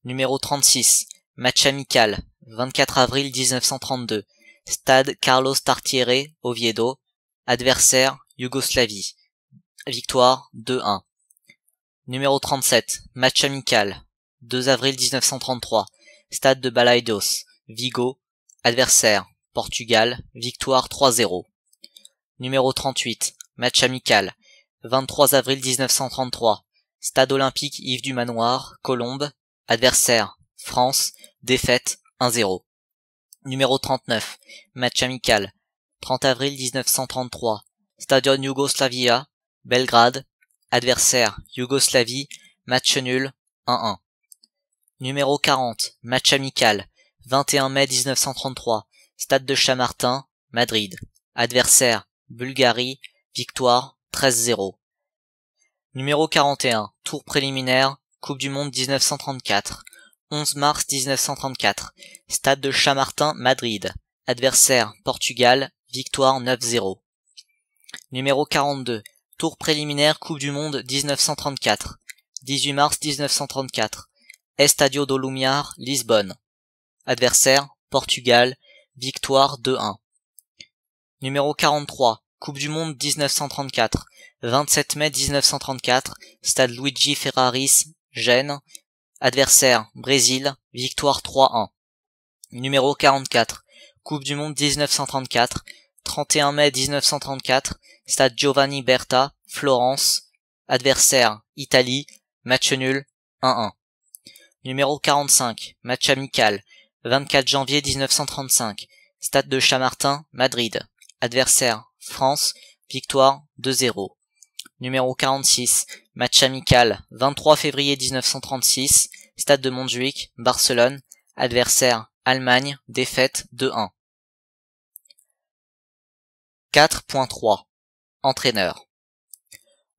Numéro 36, match amical. 24 avril 1932. Stade Carlos Tartiere, Oviedo. Adversaire, Yougoslavie victoire 2-1. Numéro 37, match amical, 2 avril 1933, stade de Balaidos, Vigo, adversaire, Portugal, victoire 3-0. Numéro 38, match amical, 23 avril 1933, stade olympique Yves du Manoir, Colombe, adversaire, France, défaite 1-0. Numéro 39, match amical, 30 avril 1933, Stadion Yugoslavia. Belgrade, adversaire Yougoslavie, match nul 1-1. Numéro 40, match amical, 21 mai 1933, stade de Chamartin, Madrid. Adversaire Bulgarie, victoire 13-0. Numéro 41, tour préliminaire, Coupe du monde 1934. 11 mars 1934, stade de Chamartin, Madrid. Adversaire Portugal, victoire 9-0. Numéro 42, Tour préliminaire Coupe du Monde 1934. 18 mars 1934. Estadio do Lumiar, Lisbonne. Adversaire, Portugal. Victoire 2-1. Numéro 43. Coupe du Monde 1934. 27 mai 1934. Stade Luigi Ferraris, Gênes. Adversaire, Brésil. Victoire 3-1. Numéro 44. Coupe du Monde 1934. 31 mai 1934, Stade Giovanni Berta, Florence. Adversaire, Italie. Match nul, 1-1. Numéro 45, match amical. 24 janvier 1935, Stade de Chamartin, Madrid. Adversaire, France. Victoire, 2-0. Numéro 46, match amical. 23 février 1936, Stade de Montjuic, Barcelone. Adversaire, Allemagne. Défaite, 2-1. 4.3 Entraîneur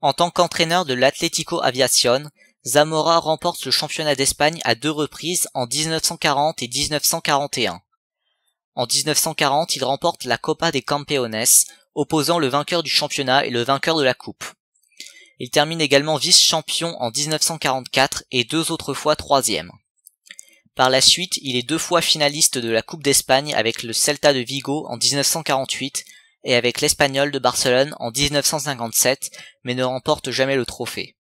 En tant qu'entraîneur de l'Atlético Aviación, Zamora remporte le championnat d'Espagne à deux reprises en 1940 et 1941. En 1940, il remporte la Copa des Campeones, opposant le vainqueur du championnat et le vainqueur de la coupe. Il termine également vice-champion en 1944 et deux autres fois troisième. Par la suite, il est deux fois finaliste de la Coupe d'Espagne avec le Celta de Vigo en 1948 et avec l'Espagnol de Barcelone en 1957, mais ne remporte jamais le trophée.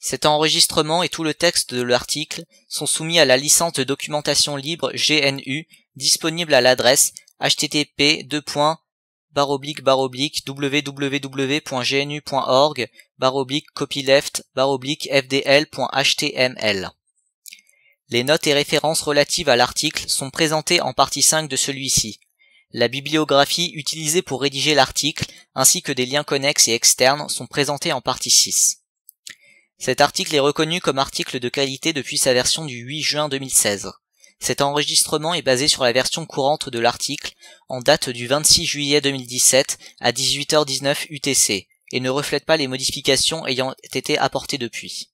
Cet enregistrement et tout le texte de l'article sont soumis à la licence de documentation libre GNU disponible à l'adresse http www.gnu.org copyleft fdl.html. Les notes et références relatives à l'article sont présentées en partie 5 de celui-ci. La bibliographie utilisée pour rédiger l'article, ainsi que des liens connexes et externes, sont présentés en partie 6. Cet article est reconnu comme article de qualité depuis sa version du 8 juin 2016. Cet enregistrement est basé sur la version courante de l'article, en date du 26 juillet 2017 à 18h19 UTC, et ne reflète pas les modifications ayant été apportées depuis.